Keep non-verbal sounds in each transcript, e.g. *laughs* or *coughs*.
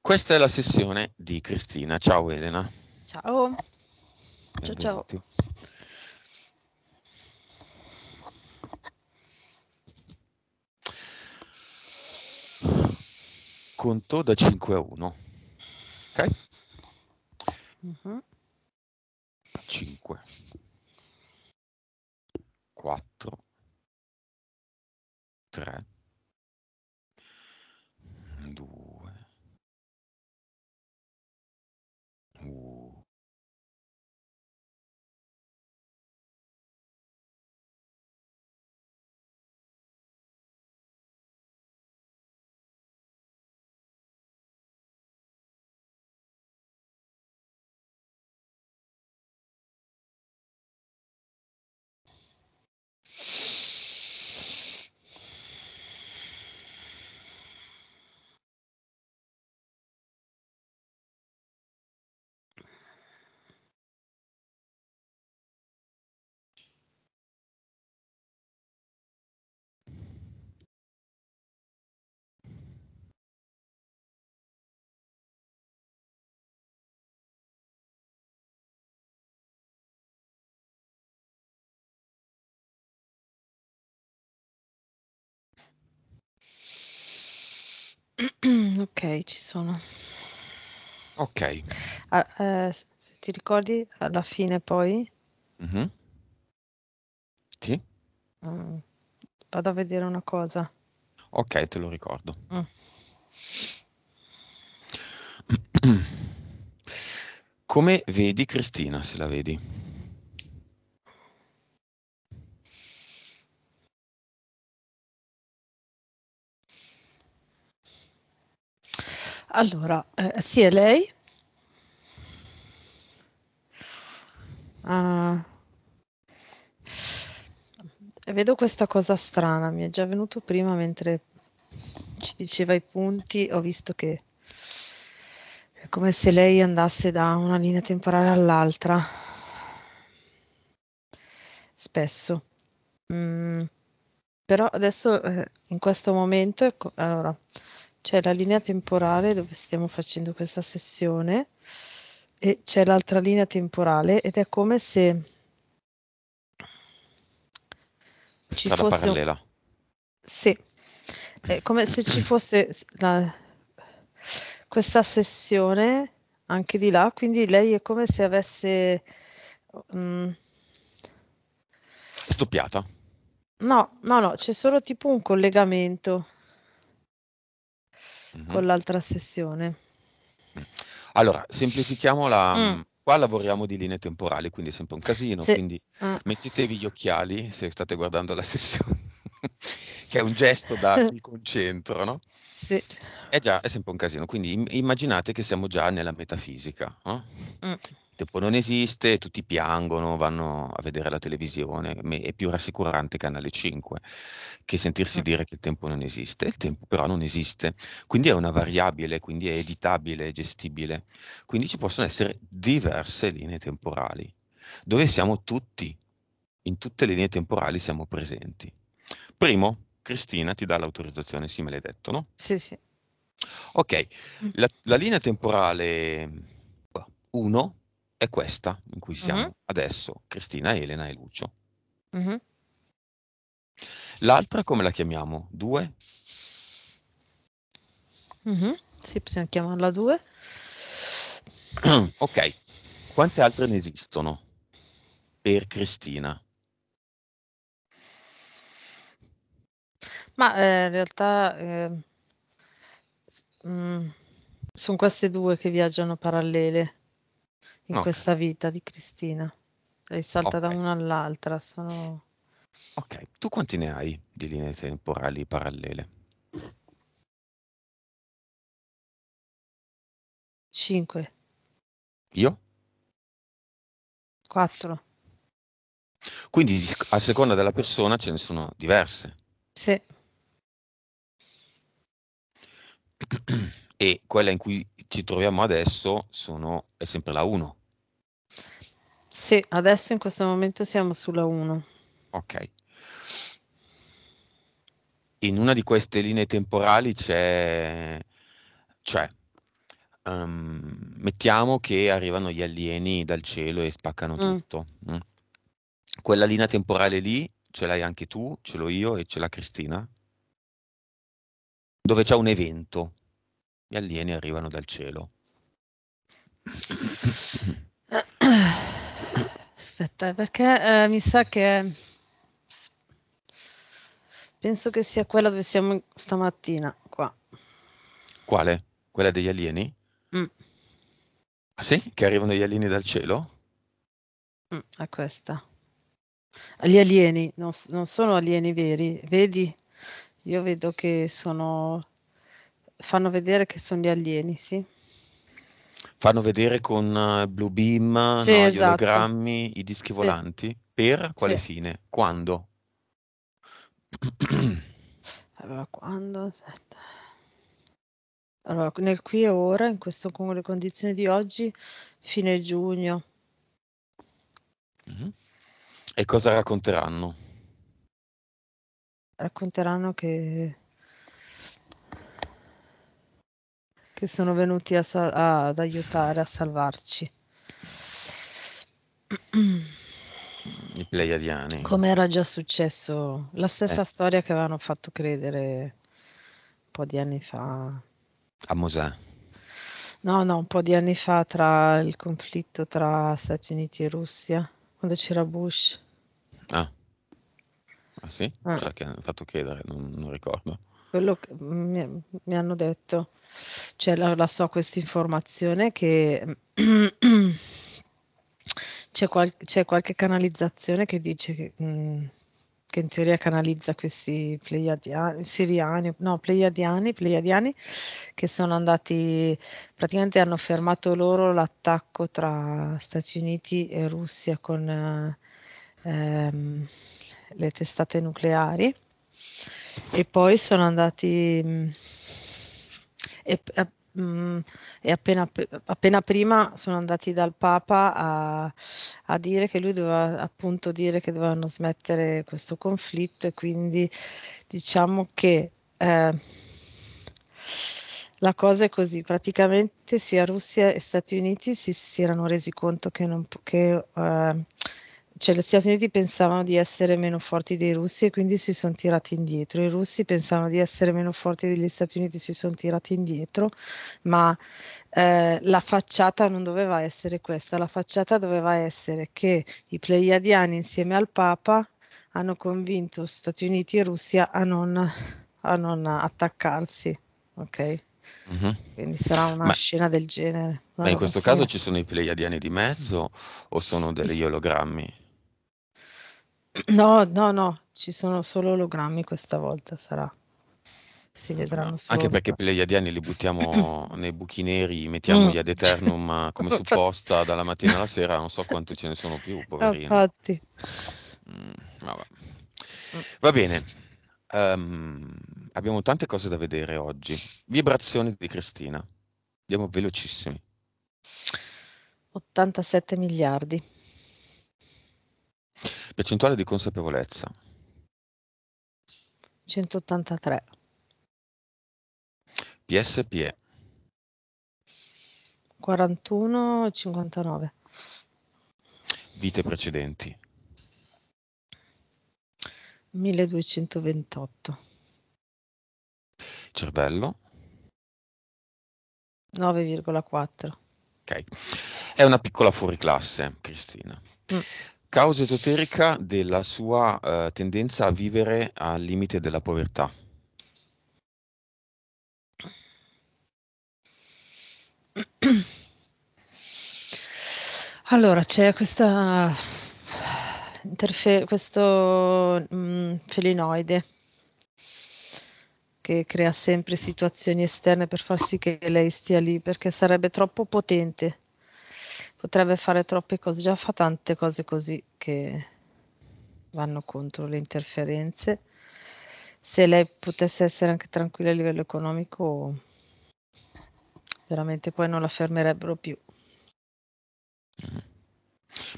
Questa è la sessione di Cristina. Ciao Elena. Ciao. Ciao ciao. Conto da 5 a 1. Ok? Uh-huh. 5. 4. 3. *clears throat* Ok, ci sono. Ok. A ah, ehm, se ti ricordi alla fine poi Mh-mh. Sì. Mh, mm, vado a vedere una cosa. Ok, te lo ricordo. Mh. Mm. *clears throat* Come vedi Cristina, se la vedi? Allora, eh, sì, è lei? Ah, vedo questa cosa strana, mi è già venuto prima mentre ci diceva i punti, ho visto che è come se lei andasse da una linea temporale all'altra, spesso. Mm, però adesso, eh, in questo momento, ecco, allora, c'è la linea temporale dove stiamo facendo questa sessione e c'è l'altra linea temporale ed è come se ci Strada fosse parallela. Un... Sì. È come se ci fosse la... questa sessione anche di là, quindi lei è come se avesse um... doppiata. No, no, no, c'è solo tipo un collegamento mm-hmm. con l'altra sessione. Mm. Allora, semplifichiamo la... Mm. Qua lavoriamo di linee temporali, quindi è sempre un casino. Sì. Quindi mm. mettetevi gli occhiali se state guardando la *laughs* sessione, che è un gesto da *laughs* concentro, no? Sì. Eh già, è sempre un casino. Quindi immaginate che siamo già nella metafisica. Eh? Mm. Tipo non esiste, tutti piangono, vanno a vedere la televisione. È più rassicurante Canale 5 che sentirsi mm. dire che il tempo non esiste. Il tempo però non esiste. Quindi è una variabile, quindi è editabile, gestibile. Quindi ci possono essere diverse linee temporali, dove siamo tutti, in tutte le linee temporali siamo presenti. Primo, Cristina ti dà l'autorizzazione, sì me l'hai detto, no? Sì, sì. Ok, mm. la, la linea temporale 1 boh, è questa in cui siamo uh-huh. adesso, Cristina, Elena e Lucio. Uh-huh. L'altra come la chiamiamo? 2? Uh-huh. Mm-hmm. Sì, possiamo chiamarla 2. ok, quante altre ne esistono per Cristina? Ma, ehm, in realtà, ehm, s mm, queste due che viaggiano parallele in Okay. questa vita di Cristina. Lei salta da una all'altra, sono Okay, tu quanti ne hai di linee temporali parallele? Cinque. Io? Quattro. Quindi a seconda della persona ce ne sono diverse. Sì e quella in cui ci troviamo adesso sono, è sempre la 1. Sì, adesso in questo momento siamo sulla 1. Ok. In una di queste linee temporali c'è, cioè, um, mettiamo che arrivano gli alieni dal cielo e spaccano mm. tutto. Mm. Quella linea temporale lì ce l'hai anche tu, ce l'ho io e ce l'ha Cristina dove c'è un evento. Gli alieni arrivano dal cielo. Aspetta, perché eh, mi sa che penso che sia quella dove siamo stamattina qua. Quale? Quella degli alieni? Mm. Ah, sì? Che arrivano gli alieni dal cielo? Mm, è questa. Gli alieni non, non sono alieni veri, vedi? Io vedo che sono... fanno vedere che sono gli alieni, sì. Fanno vedere con eh, Blue Beam, Sì, no, gli esatto. ologrammi, i dischi volanti. Per quale Sì. fine? Quando? *clears throat* Allora, quando? Aspetta. Allora, nel qui e ora, in questo, con le condizioni di oggi, fine giugno. Mhm. E cosa racconteranno? racconteranno che, che sono venuti a, a, ad aiutare a salvarci. I Pleiadiani. Come era già successo, la stessa eh. storia che avevano fatto credere un po' di anni fa. A Mosè. No, no, un po' di anni fa tra il conflitto tra Stati Uniti e Russia, quando c'era Bush. Ah. Ah sì? Ah. Cioè che hanno fatto chiedere, non, non ricordo. Quello che mi, mi hanno detto, cioè la, la so questa informazione che *clears throat* c'è, qual, c'è, qualche canalizzazione che dice che, mh, mm, che in teoria canalizza questi pleiadiani, siriani, no, pleiadiani, pleiadiani che sono andati, praticamente hanno fermato loro l'attacco tra Stati Uniti e Russia con... Eh, ehm, le testate nucleari e poi sono andati mm, e, mm, e appena, appena, prima sono andati dal Papa a, a, dire che lui doveva appunto dire che dovevano smettere questo conflitto e quindi diciamo che eh, la cosa è così, praticamente sia Russia e Stati Uniti si, si erano resi conto che, non, che eh, cioè gli Stati Uniti pensavano di essere meno forti dei russi e quindi si sono tirati indietro. I russi pensavano di essere meno forti degli Stati Uniti, e si sono tirati indietro, ma eh, la facciata non doveva essere questa, la facciata doveva essere che i pleiadiani insieme al Papa hanno convinto Stati Uniti e Russia a non, a non attaccarsi. ok? Mm-hmm. Quindi sarà una ma, scena del genere. Ma in questo caso ci sono i pleiadiani di mezzo o sono degli ologrammi? No, no, no, ci sono solo ologrammi questa volta, sarà. Si vedranno solo. Anche perché per gli adiani li buttiamo *laughs* nei buchi neri, mettiamoli Mm. ad eternum *laughs* come supposta dalla mattina alla sera, non so quanto ce ne sono più, *laughs* poverino. Infatti. Mm, vabbè. Va bene, ehm, abbiamo tante cose da vedere oggi. Vibrazione di Cristina, andiamo velocissimi. 87 miliardi. Percentuale di consapevolezza. 183. PSPE. 41,59. Vite precedenti. 1228. Cervello. 9,4. Ok. È una piccola fuoriclasse, Cristina. Mm. Causa esoterica della sua eh, tendenza a vivere al limite della povertà. *clears throat* Allora, c'è questa interfe- questo mh, mm, felinoide che crea sempre situazioni esterne per far sì che lei stia lì perché sarebbe troppo potente potrebbe fare troppe cose, già fa tante cose così che vanno contro le interferenze. Se lei potesse essere anche tranquilla a livello economico, veramente poi non la fermerebbero più.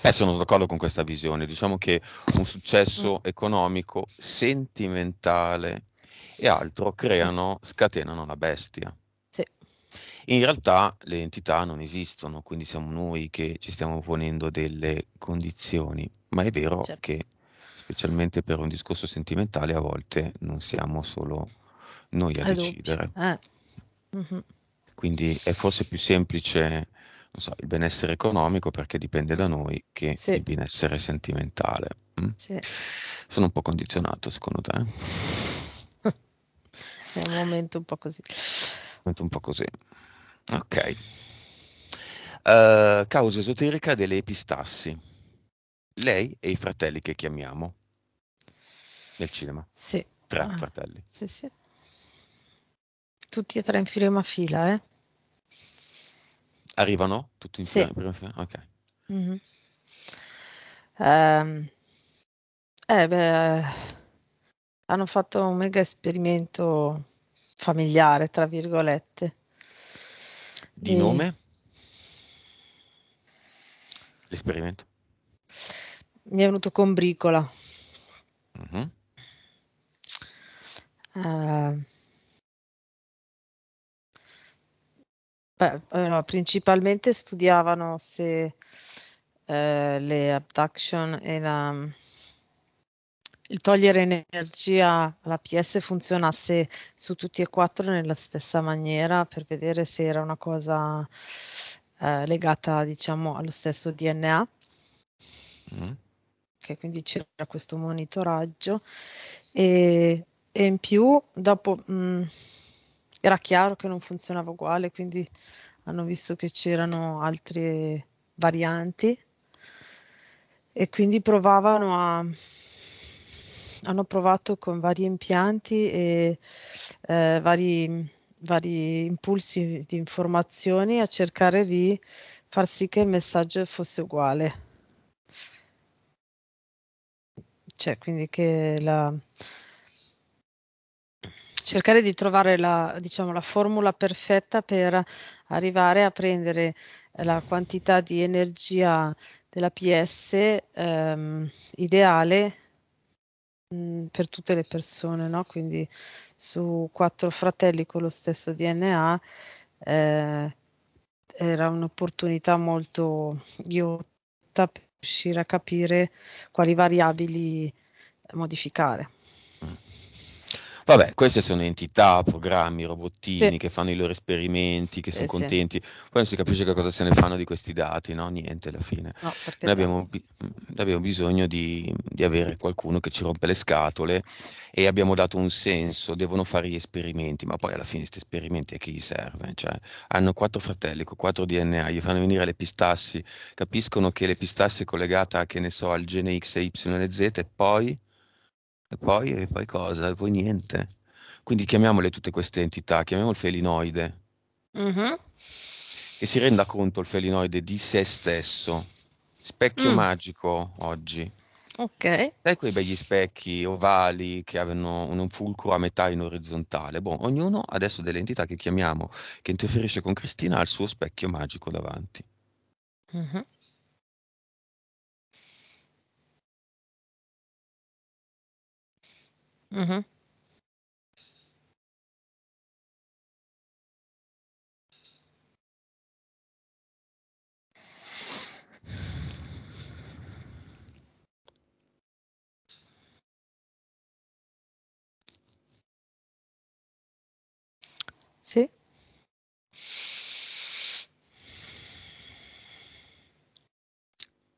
Beh, sono d'accordo con questa visione. Diciamo che un successo mm. economico, sentimentale e altro creano, scatenano la bestia. In realtà le entità non esistono, quindi siamo noi che ci stiamo ponendo delle condizioni, ma è vero certo. che specialmente per un discorso sentimentale a volte non siamo solo noi a Adopci. decidere. Ah. Uh-huh. Quindi è forse più semplice so, il benessere economico perché dipende da noi che sì. il benessere sentimentale. Mm? Sì. Sono un po' condizionato secondo te? *laughs* è un momento un po' così. Un momento un po' così. Ok. Eh, causa esoterica delle epistassi. Lei e i fratelli che chiamiamo nel cinema. Sì. Tre ah, fratelli. Sì, sì. Tutti e tre in prima fila, eh? Arrivano tutti in sì. prima fila? Ok. Mm-hmm. Eh, eh, beh, hanno fatto un mega esperimento familiare, tra virgolette. Di mm. nome? L'esperimento? Mi è venuto con bricola. Uh-huh. Uh, beh, eh, no, principalmente studiavano se uh, le abduction e la il togliere energia alla PS funzionasse su tutti e quattro nella stessa maniera per vedere se era una cosa eh, legata diciamo allo stesso DNA. Mm. Okay, quindi c'era questo monitoraggio e, e in più dopo mh, mm, era chiaro che non funzionava uguale, quindi hanno visto che c'erano altre varianti e quindi provavano a hanno provato con vari impianti e eh, vari, vari impulsi di informazioni a cercare di far sì che il messaggio fosse uguale. Cioè, quindi che la, cercare di trovare la, diciamo, la, formula perfetta per arrivare a prendere la quantità di energia della PS ehm, ideale per tutte le persone, no? quindi su quattro fratelli con lo stesso DNA eh, era un'opportunità molto ghiotta per riuscire a capire quali variabili modificare. Vabbè, queste sono entità, programmi, robottini sì. che fanno i loro esperimenti, che sono eh, contenti. Sì. Poi non si capisce che cosa se ne fanno di questi dati, no? Niente alla fine. No, Noi abbiamo, bi- mm, abbiamo, bisogno di, di, avere qualcuno che ci rompe le scatole e abbiamo dato un senso, devono fare gli esperimenti, ma poi alla fine questi esperimenti a chi gli serve? Cioè, hanno quattro fratelli con quattro DNA, gli fanno venire le pistassi, capiscono che le pistassi è collegata, che ne so, al gene X, Y e Z e poi... E poi, e poi cosa? E poi niente. Quindi chiamiamole tutte queste entità, chiamiamolo felinoide. Uh-huh. Che si renda conto il felinoide di se stesso. Specchio mm. magico oggi. Ok. Sai quei begli specchi ovali che hanno un fulcro a metà in orizzontale? Boh, ognuno adesso delle entità che chiamiamo, che interferisce con Cristina, ha il suo specchio magico davanti. Uh-huh.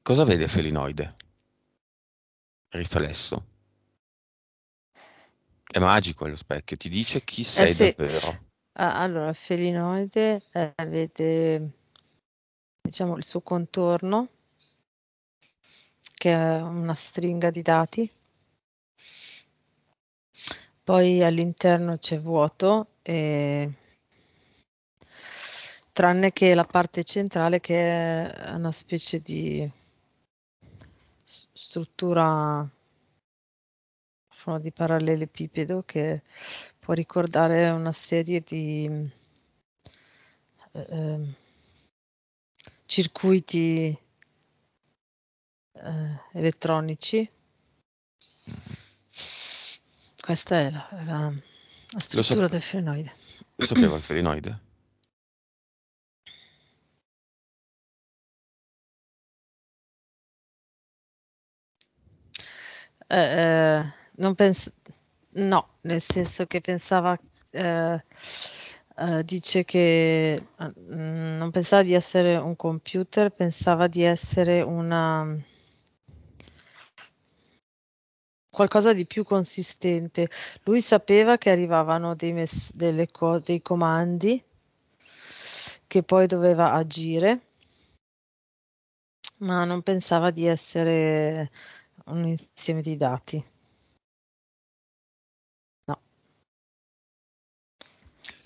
Cosa vede Felinoide? Riflesso. È magico lo specchio, ti dice chi eh, sei eh sì. davvero. Ah, allora, felinoide eh, vede diciamo il suo contorno che è una stringa di dati. Poi all'interno c'è vuoto e tranne che la parte centrale che è una specie di struttura forma di parallelepipedo che può ricordare una serie di eh, ehm, circuiti eh, elettronici. Questa è la, la, la struttura del felinoide. Lo sapeva il felinoide? Eh, eh non penso, no, nel senso che pensava, eh, eh, dice che eh, non pensava di essere un computer, pensava di essere una qualcosa di più consistente. Lui sapeva che arrivavano dei, mess- co- dei comandi che poi doveva agire, ma non pensava di essere un insieme di dati.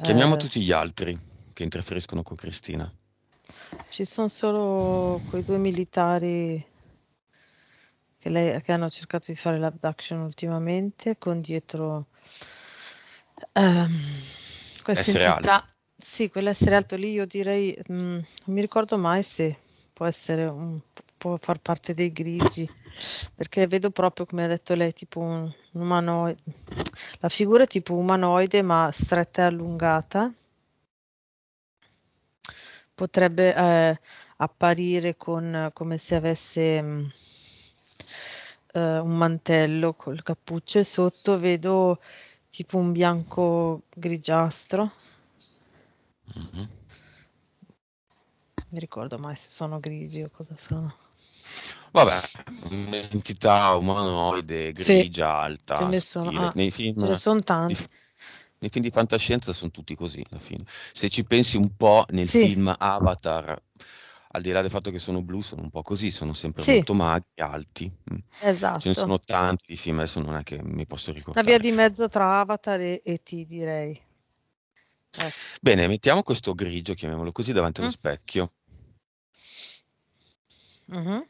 Chiamiamo eh. tutti gli altri che interferiscono con Cristina. Ci sono solo quei due militari che, lei, che hanno cercato di fare l'abduction ultimamente con dietro ehm, questa essere entità. Alto. Sì, quell'essere alto lì io direi, mh, mm, non mi ricordo mai se può essere un, può far parte dei grigi, perché vedo proprio, come ha detto lei, tipo un, un umanoide. La figura è tipo umanoide ma stretta e allungata. Potrebbe eh, apparire con, come se avesse mh, mm, eh, un mantello col cappuccio e sotto vedo tipo un bianco grigiastro. Mm-hmm. Mi ricordo mai se sono grigi o cosa sono. Vabbè, un'entità umanoide grigia sì, alta. Ce ne sono, ah, nei film, ne sono tanti. Nei, nei film di fantascienza sono tutti così alla fine. Se ci pensi un po' nel sì. film Avatar, al di là del fatto che sono blu, sono un po' così, sono sempre sì. molto maghi, alti. Mm. Esatto. Ce ne sono tanti di film, adesso non è che mi posso ricordare. La via di mezzo tra Avatar e, e T, direi. Ecco. Bene, mettiamo questo grigio, chiamiamolo così, davanti allo mm. specchio. Mm-hmm.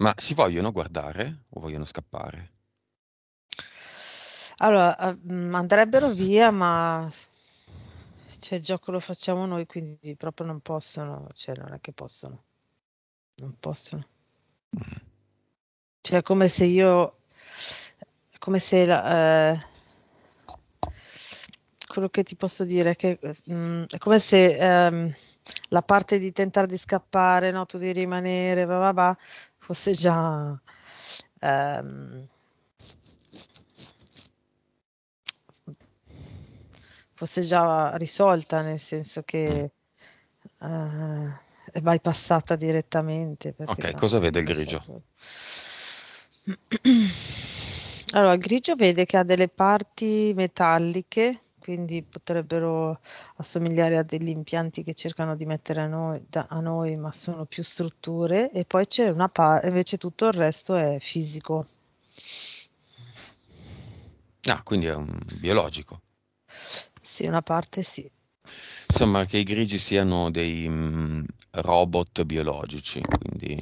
Ma si vogliono guardare o vogliono scappare? Allora, ehm, andrebbero via, ma cioè, il gioco lo facciamo noi, quindi proprio non possono, cioè non è che possono. Non possono. Mm. Cioè, è come se io come se la, eh, quello che ti posso dire è che mm, è come se ehm, la parte di tentare di scappare, no, tu di rimanere, va, va, va, fosse già ehm, fosse già risolta, nel senso che mm. eh, è bypassata direttamente. Ok, cosa vede il grigio? *clears throat* Allora, il grigio vede che ha delle parti metalliche quindi potrebbero assomigliare a degli impianti che cercano di mettere a noi, da, a noi ma sono più strutture e poi c'è una parte, invece tutto il resto è fisico. Ah, quindi è un biologico. Sì, una parte sì. Insomma, che i grigi siano dei mh, mm, robot biologici, quindi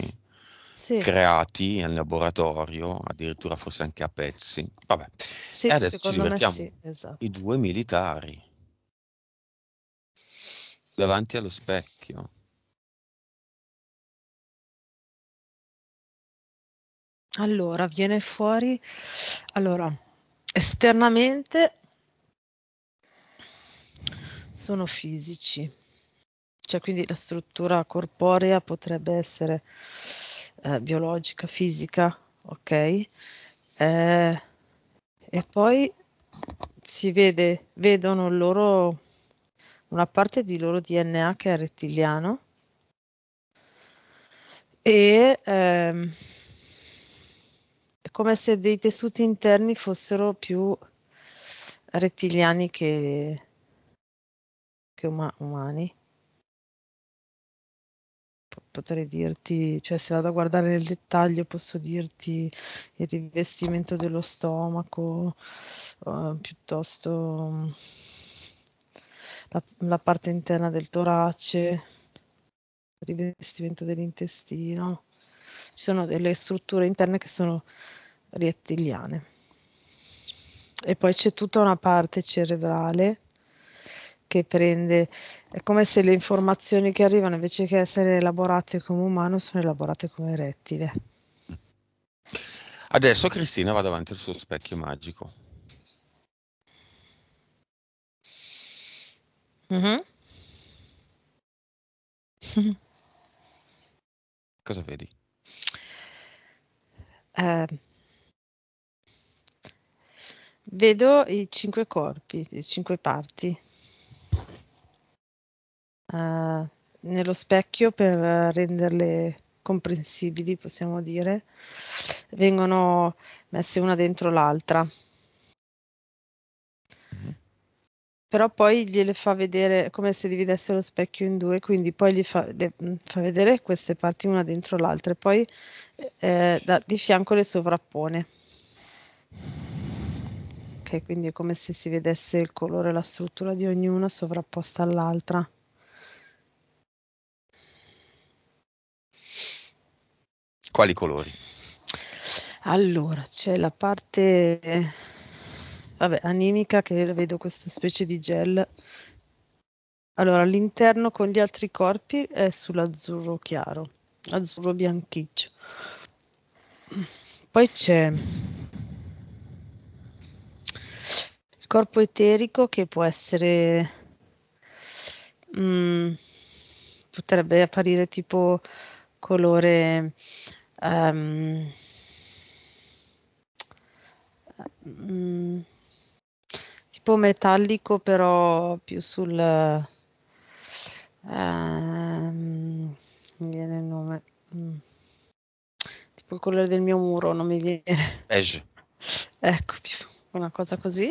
sì. creati in laboratorio, addirittura forse anche a pezzi. Vabbè. Sì, e adesso ci divertiamo sì, esatto. i due militari davanti allo specchio. Allora, viene fuori, allora, esternamente sono fisici, cioè quindi la struttura corporea potrebbe essere eh, biologica, fisica, ok? Eh, e poi si vede, vedono loro una parte di loro DNA che è rettiliano e ehm, è come se dei tessuti interni fossero più rettiliani che, che uma, umani potrei dirti, cioè se vado a guardare nel dettaglio posso dirti il rivestimento dello stomaco, eh, piuttosto mm, la, la, parte interna del torace, il rivestimento dell'intestino. Ci sono delle strutture interne che sono rettiliane. E poi c'è tutta una parte cerebrale che prende, è come se le informazioni che arrivano invece che essere elaborate come umano sono elaborate come rettile. Adesso Cristina va davanti al suo specchio magico. Mm-hmm. *laughs* Cosa vedi? Eh, vedo i cinque corpi, le cinque parti eh, nello specchio per eh, renderle comprensibili, possiamo dire, vengono messe una dentro l'altra. mm Però poi gliele fa vedere come se dividesse lo specchio in due, quindi poi gli fa, le, mm, fa vedere queste parti una dentro l'altra e poi eh, da, di fianco le sovrappone. Ok, quindi è come se si vedesse il colore la struttura di ognuna sovrapposta all'altra. quali colori? Allora, c'è la parte vabbè, animica che vedo questa specie di gel. Allora, l'interno con gli altri corpi è sull'azzurro chiaro, azzurro bianchiccio. Poi c'è il corpo eterico che può essere mh, mm, potrebbe apparire tipo colore Um, tipo metallico però più sul uh, um, mi viene il nome mm, tipo il colore del mio muro non mi viene beige *laughs* ecco una cosa così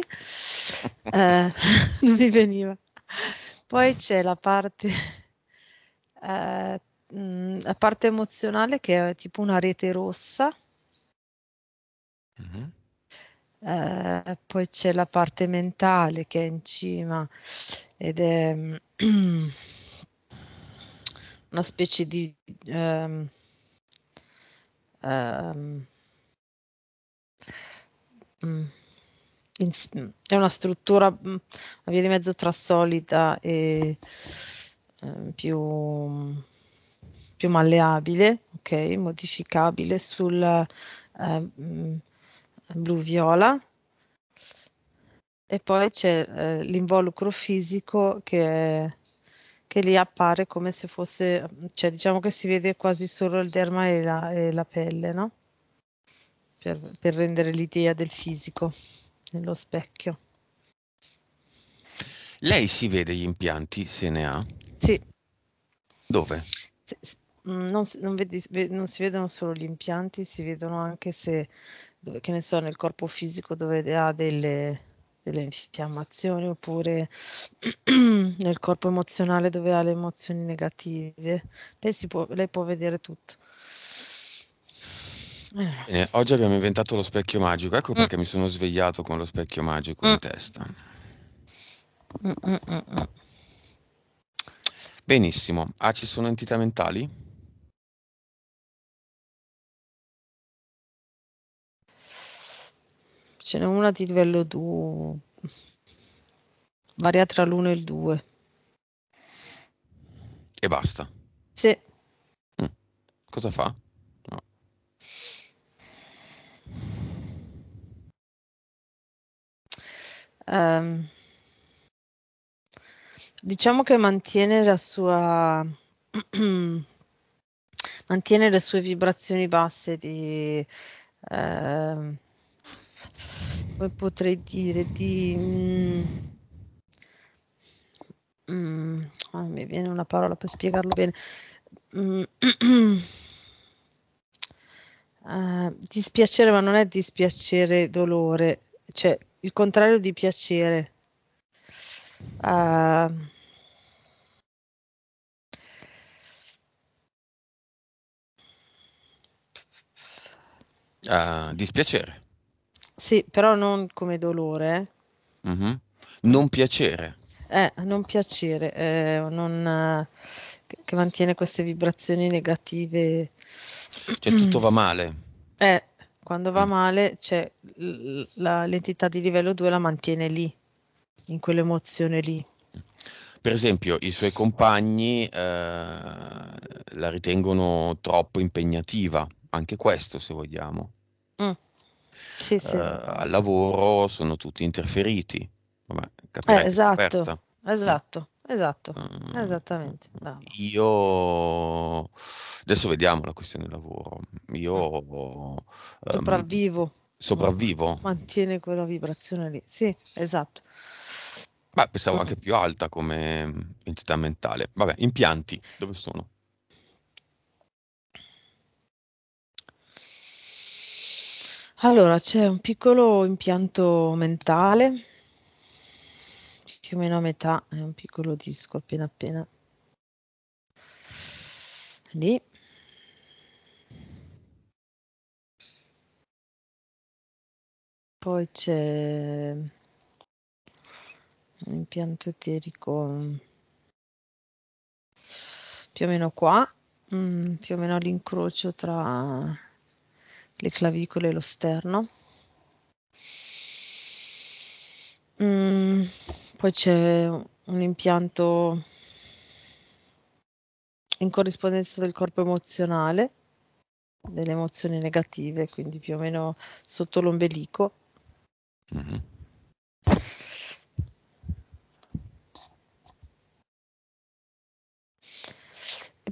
uh, *laughs* non mi veniva poi c'è la parte uh, mh, mm, la parte emozionale che è tipo una rete rossa. Mm-hmm. Eh, poi c'è la parte mentale che è in cima ed è mm, *clears throat* una specie di um, um, in, è una struttura mm, una via di mezzo tra solida e um, più più malleabile, ok, modificabile sul eh, mm, blu-viola e poi c'è eh, l'involucro fisico che, che, lì appare come se fosse, cioè diciamo che si vede quasi solo il derma e la, e la pelle, no? Per, per rendere l'idea del fisico nello specchio. Lei si vede gli impianti se ne ha? Sì. Dove? Mm, non, si, non, vedi, non si vedono solo gli impianti, si vedono anche se, che ne so, nel corpo fisico dove ha delle, delle infiammazioni oppure *clears throat* nel corpo emozionale dove ha le emozioni negative. Lei, può, lei può, vedere tutto. Eh, oggi abbiamo inventato lo specchio magico, ecco mm. perché mi sono svegliato con lo specchio magico mm. in testa. Mm, mm, mm, Benissimo, ah ci sono entità mentali? ce n'è una di livello 2 varia tra l'1 e il 2 e basta sì mm. cosa fa? No. Um, diciamo che mantiene la sua *clears throat* mantiene le sue vibrazioni basse di eh, potrei dire di... Mm, mm, oh, mi viene una parola per spiegarlo bene. Mm, uh, *clears throat* dispiacere, ma non è dispiacere dolore, cioè il contrario di piacere. Uh, Uh, dispiacere. Sì, però non come dolore. Mm-hmm. Non piacere. Eh, non piacere, eh, non, eh, che, che mantiene queste vibrazioni negative. Cioè tutto va male. *clears throat* Eh, quando va mm. male, cioè, la, l'entità di livello 2 la mantiene lì, in quell'emozione lì. Per esempio, i suoi compagni eh, la ritengono troppo impegnativa, anche questo se vogliamo. Mm sì, sì. Eh, al lavoro sono tutti interferiti. Vabbè, eh, esatto, esatto, esatto, uh, esattamente. Bravo. Io adesso vediamo la questione del lavoro. Io mm. ehm, sopravvivo. sopravvivo. Mantiene quella vibrazione lì. Sì, esatto. Beh, pensavo anche più alta come entità mentale. Vabbè, impianti, dove sono? Allora, c'è un piccolo impianto mentale, più o meno a metà, è un piccolo disco appena appena. Lì. Poi c'è un impianto eterico più o meno qua, mm, più o meno l'incrocio tra le clavicole e lo sterno. Mm, poi c'è un impianto in corrispondenza del corpo emozionale, delle emozioni negative, quindi più o meno sotto l'ombelico. Mm-hmm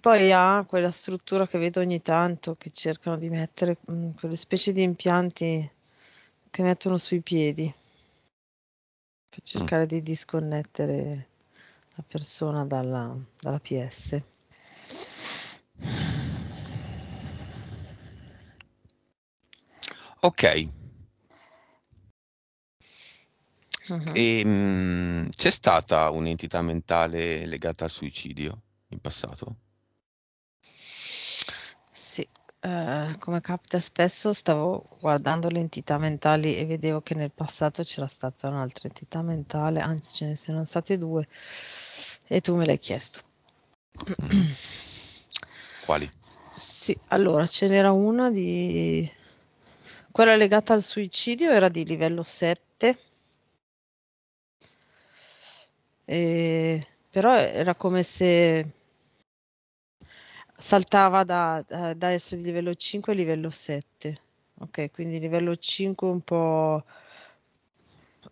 poi ha quella struttura che vedo ogni tanto che cercano di mettere mh, mm, quelle specie di impianti che mettono sui piedi per mm. cercare mm. di disconnettere la persona dalla, dalla PS. Ok. Uh-huh. E, mh, c'è stata un'entità mentale legata al suicidio in passato? Sì, eh, come capita spesso, stavo guardando le entità mentali e vedevo che nel passato c'era stata un'altra entità mentale, anzi ce ne sono state due, e tu me l'hai chiesto. Mm. Quali? Sì, allora ce n'era una di... Quella legata al suicidio era di livello 7. E... Però era come se saltava da, eh, da essere di livello 5 a livello 7. Ok, quindi livello 5 un po'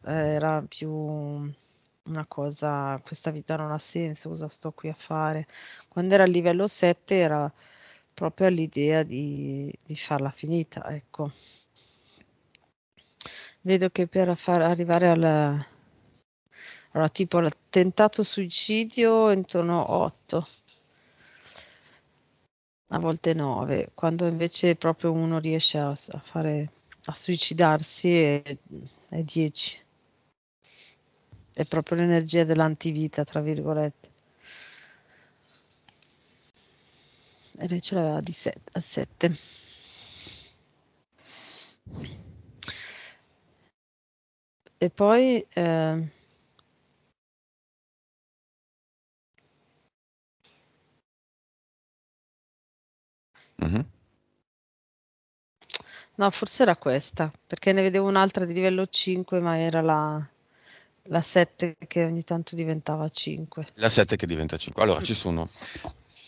era più una cosa, questa vita non ha senso, cosa sto qui a fare? Quando era a livello 7 era proprio all'idea di, di farla finita, ecco. Vedo che per far arrivare al... Allora, tipo tentato suicidio intorno a 8 a volte 9, quando invece proprio uno riesce a, a fare a suicidarsi è, è 10. È proprio l'energia dell'antivita, tra virgolette. E lei ce l'aveva di set, a 7. E poi eh, Mh-mh. No, forse era questa, perché ne vedevo un'altra di livello 5, ma era la la 7 che ogni tanto diventava 5. La 7 che diventa 5. Allora, ci sono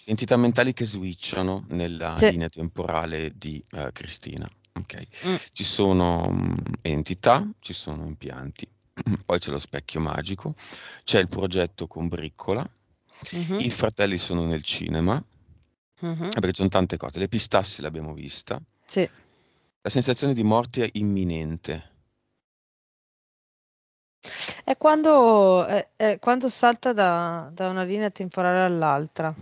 entità mentali che switchano nella sì. linea temporale di uh, Cristina. Okay. Mm. Ci sono um, entità, ci sono impianti, *clears throat* poi c'è lo specchio magico, c'è il progetto con Briccola, mm-hmm. i fratelli sono nel cinema, Mh-mh. Eh, perché ci son tante cose. Le pistasse l'abbiamo vista. Sì. La sensazione di morte imminente. È quando è è quando salta da da una linea temporale all'altra.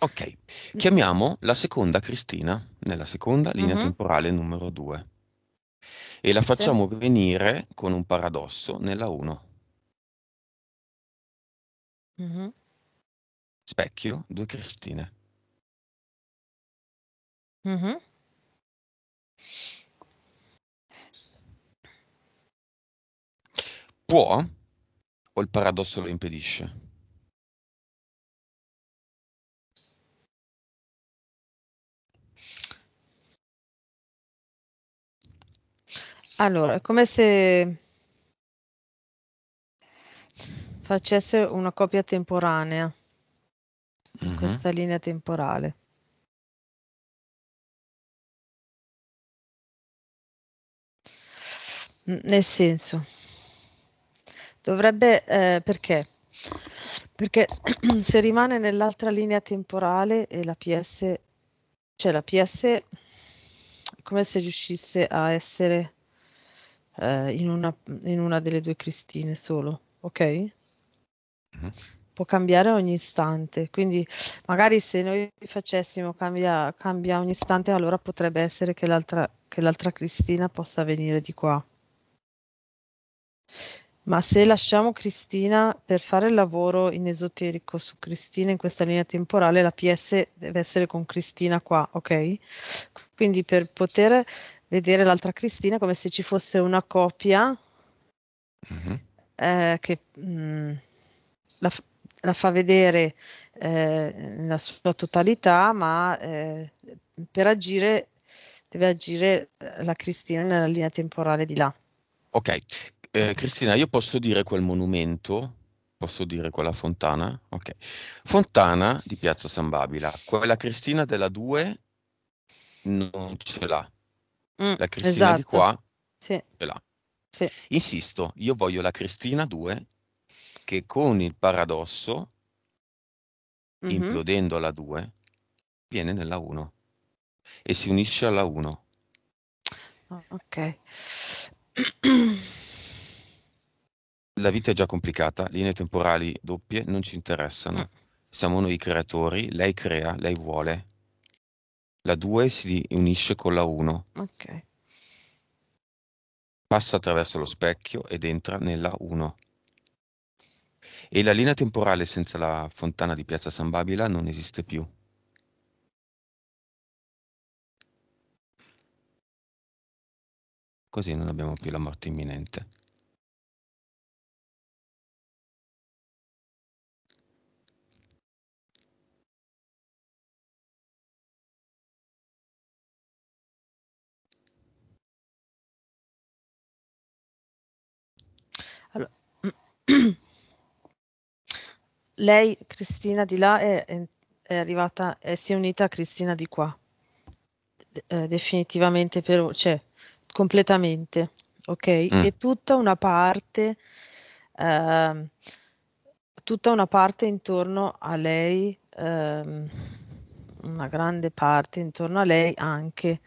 Ok, chiamiamo la seconda Cristina, nella seconda linea Mh-mh. temporale numero 2 e la facciamo Sì. venire con un paradosso nella 1. Mh-mh. Specchio, due cristine. Mh-mh. Può o il paradosso lo impedisce? Allora, è come se facesse una copia temporanea in mh questa linea temporale. nel senso, dovrebbe ehm, perché? Perché *clears throat* se rimane nell'altra linea temporale e la PS cioè la PS è come se riuscisse a essere, ehm, in una in una delle due Cristine solo, ok? Mh-mh può cambiare ogni istante, quindi magari se noi facessimo cambia, cambia ogni istante, allora potrebbe essere che l'altra, che l'altra Cristina possa venire di qua. Ma se lasciamo Cristina per fare il lavoro in esoterico su Cristina in questa linea temporale, la PS deve essere con Cristina qua, ok? Quindi per poter vedere l'altra Cristina come se ci fosse una copia mm-hmm. eh, che mh, mm, la, la fa vedere eh, nella sua totalità, ma eh, per agire deve agire la Cristina nella linea temporale di là. Ok, eh, Cristina, io posso dire quel monumento, posso dire quella fontana? Ok, fontana di Piazza San Babila, quella Cristina della 2 non ce l'ha, mm, la Cristina esatto. di qua esatto. sì. ce l'ha. Sì. Insisto, io voglio la Cristina 2 che con il paradosso, mm-hmm. implodendo la 2, viene nella 1 e si unisce alla 1. Ah, ok. *clears throat* La vita è già complicata, linee temporali doppie non ci interessano. Mm. Siamo noi creatori, lei crea, lei vuole. La 2 si unisce con la 1. Ok. Passa attraverso lo specchio ed entra nella 1 e la linea temporale senza la fontana di Piazza San Babila non esiste più. Così non abbiamo più la morte imminente. Allora. *clears throat* lei, Cristina di là, è, è arrivata e si è unita a Cristina di qua, eh, definitivamente, per, cioè completamente, ok? Mm. E tutta una parte, eh, tutta una parte intorno a lei, eh, una grande parte intorno a lei anche.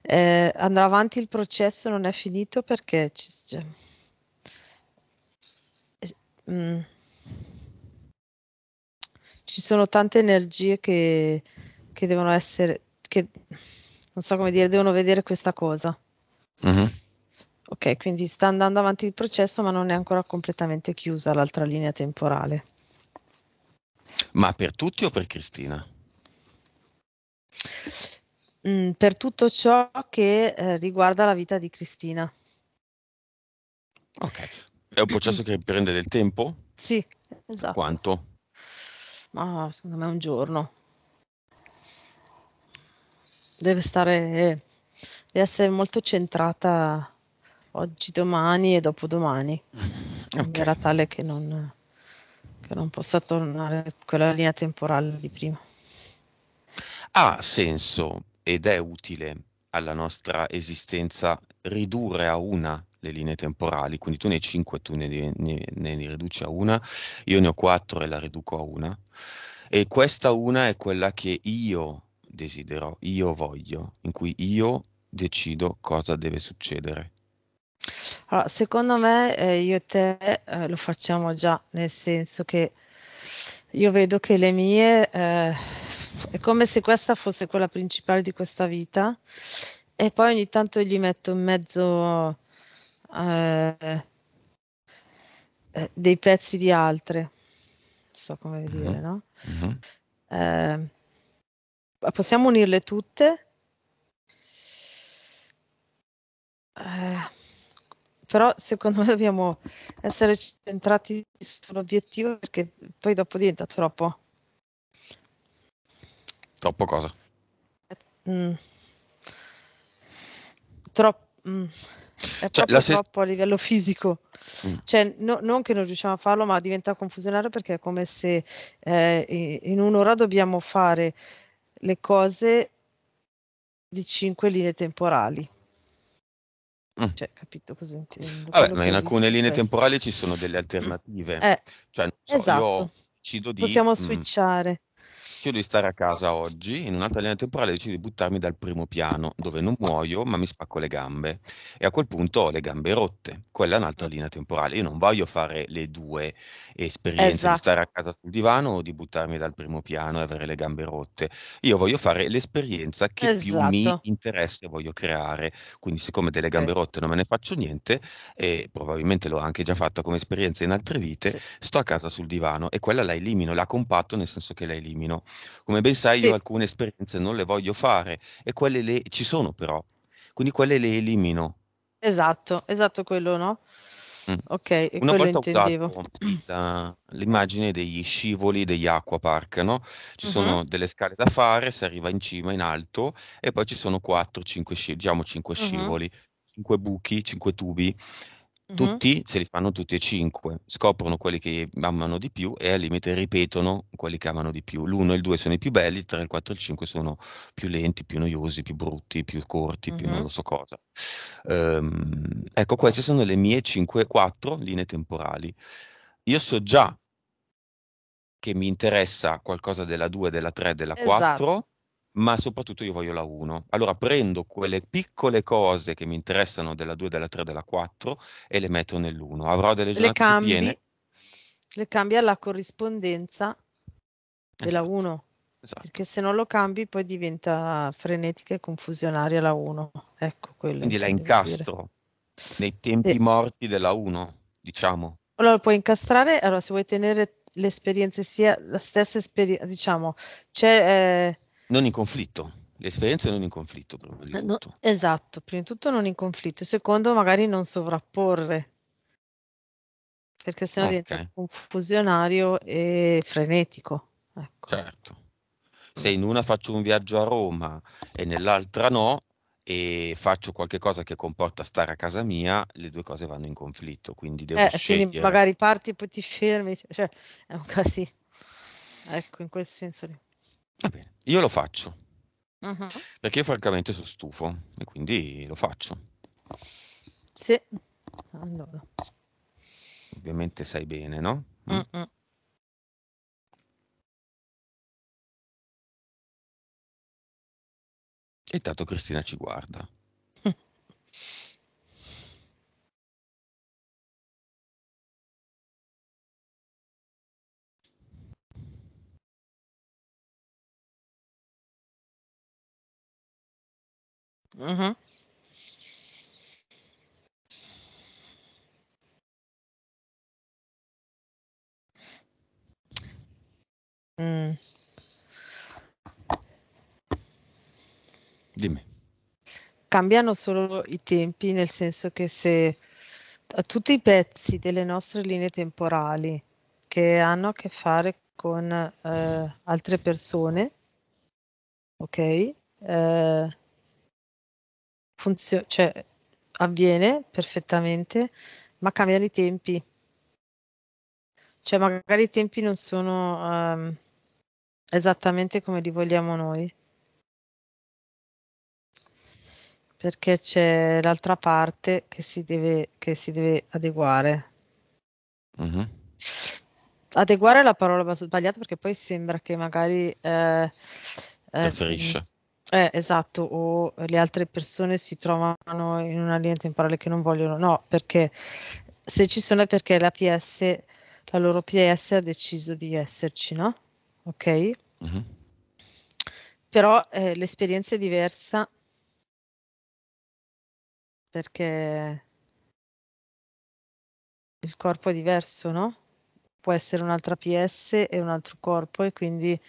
Eh, andrà avanti il processo, non è finito perché... Ci, cioè, mm ci sono tante energie che, che devono essere, che non so come dire, devono vedere questa cosa. Mm-hmm. Ok, quindi sta andando avanti il processo, ma non è ancora completamente chiusa l'altra linea temporale. Ma per tutti o per Cristina? Mm, per tutto ciò che eh, riguarda la vita di Cristina. Ok, è un processo che prende del tempo? Sì, esatto. Quanto? ma secondo me un giorno. Deve stare, deve essere molto centrata oggi, domani e dopodomani, *laughs* okay. in maniera tale che non, che non possa tornare quella linea temporale di prima. Ha senso ed è utile alla nostra esistenza ridurre a una le linee temporali, quindi tu ne hai 5, tu ne, ne, ne riduci a una, io ne ho 4 e la riduco a una, e questa una è quella che io desidero, io voglio, in cui io decido cosa deve succedere. Allora, secondo me eh, io e te eh, lo facciamo già, nel senso che io vedo che le mie eh, è come se questa fosse quella principale di questa vita e poi ogni tanto gli metto in mezzo eh, eh, dei pezzi di altre, non so come mhm. dire, mm-hmm. no? Mm-hmm. Eh, possiamo unirle tutte? Eh, però secondo me dobbiamo essere centrati sull'obiettivo perché poi dopo diventa troppo. Troppo cosa? Mm. Troppo. Mm è cioè, proprio sest- troppo a livello fisico. Mm. Cioè, no, non che non riusciamo a farlo, ma diventa confusionario perché è come se eh, in un'ora dobbiamo fare le cose di cinque linee temporali. Mm. Cioè, capito cosa intendo? Vabbè, ma in alcune linee questo. temporali ci sono delle alternative. Eh, cioè, so, esatto. Io decido di... Possiamo mm. switchare. Mm rischio di stare a casa oggi, in un'altra linea temporale decido di buttarmi dal primo piano, dove non muoio ma mi spacco le gambe. E a quel punto ho le gambe rotte. Quella è un'altra linea temporale. Io non voglio fare le due esperienze esatto. di stare a casa sul divano o di buttarmi dal primo piano e avere le gambe rotte. Io voglio fare l'esperienza che esatto. più mi esatto. interessa e voglio creare. Quindi siccome delle gambe rotte non me ne faccio niente, e probabilmente l'ho anche già fatta come esperienza in altre vite, sì. sto a casa sul divano e quella la elimino, la compatto nel senso che la elimino. Come ben sai, sì. io alcune esperienze non le voglio fare e quelle le, ci sono però, quindi quelle le elimino. Esatto, esatto quello, no? Mm. Ok, Una quello intendevo. Eh, la, l'immagine degli scivoli degli acquapark, no? Ci uh-huh. sono delle scale da fare, si arriva in cima, in alto, e poi ci sono 4, 5, sci- diciamo 5 uh-huh. scivoli, 5 buchi, 5 tubi tutti se li fanno tutti e cinque, scoprono quelli che amano di più e al limite ripetono quelli che amano di più. L'uno e il due sono i più belli, il tre, il quattro e il cinque sono più lenti, più noiosi, più brutti, più corti, uh-huh. più non lo so cosa. Um, ecco, queste sono le mie cinque, quattro linee temporali. Io so già che mi interessa qualcosa della due, della tre, della esatto ma soprattutto io voglio la 1. Allora prendo quelle piccole cose che mi interessano della 2, della 3, della 4 e le metto nell'1. Avrò delle giornate le cambi, piene. Le cambi alla corrispondenza della esatto. 1. Esatto. Perché se non lo cambi poi diventa frenetica e confusionaria la 1. Ecco quello. Quindi la incastro dire. nei tempi sì. morti della 1, diciamo. Allora puoi incastrare, allora se vuoi tenere l'esperienza sia la stessa esperienza, diciamo, c'è eh, non in conflitto, le esperienze non in conflitto. Prima eh, no, esatto, prima di tutto non in conflitto, secondo magari non sovrapporre, perché sennò okay. diventa confusionario e frenetico. Ecco. Certo. Se in una faccio un viaggio a Roma e nell'altra no, e faccio qualcosa che comporta stare a casa mia, le due cose vanno in conflitto, quindi devo eh, scegliere. Quindi magari parti e poi ti fermi, cioè è un casino. Ecco, in quel senso lì. Va bene, io lo faccio. Uh-huh. Perché io francamente sono stufo e quindi lo faccio. Sì, allora. Ovviamente sai bene, no? Mm? E intanto Cristina ci guarda. mh mm-hmm. mm. Dimmi. Cambiano solo i tempi, nel senso che se tutti i pezzi delle nostre linee temporali che hanno a che fare con, ehm, altre persone, ok? ehm funziona, cioè avviene perfettamente, ma cambiano i tempi. Cioè magari i tempi non sono um, esattamente come li vogliamo noi. Perché c'è l'altra parte che si deve, che si deve adeguare. Uh-huh. Adeguare è la parola sbagliata perché poi sembra che magari... Eh, eh Preferisce. Eh, eh, esatto, o le altre persone si trovano in un ambiente in parole che non vogliono, no, perché se ci sono è perché la PS, la loro PS ha deciso di esserci, no? Ok? Uh-huh. Però eh, l'esperienza è diversa perché il corpo è diverso, no? Può essere un'altra PS e un altro corpo e quindi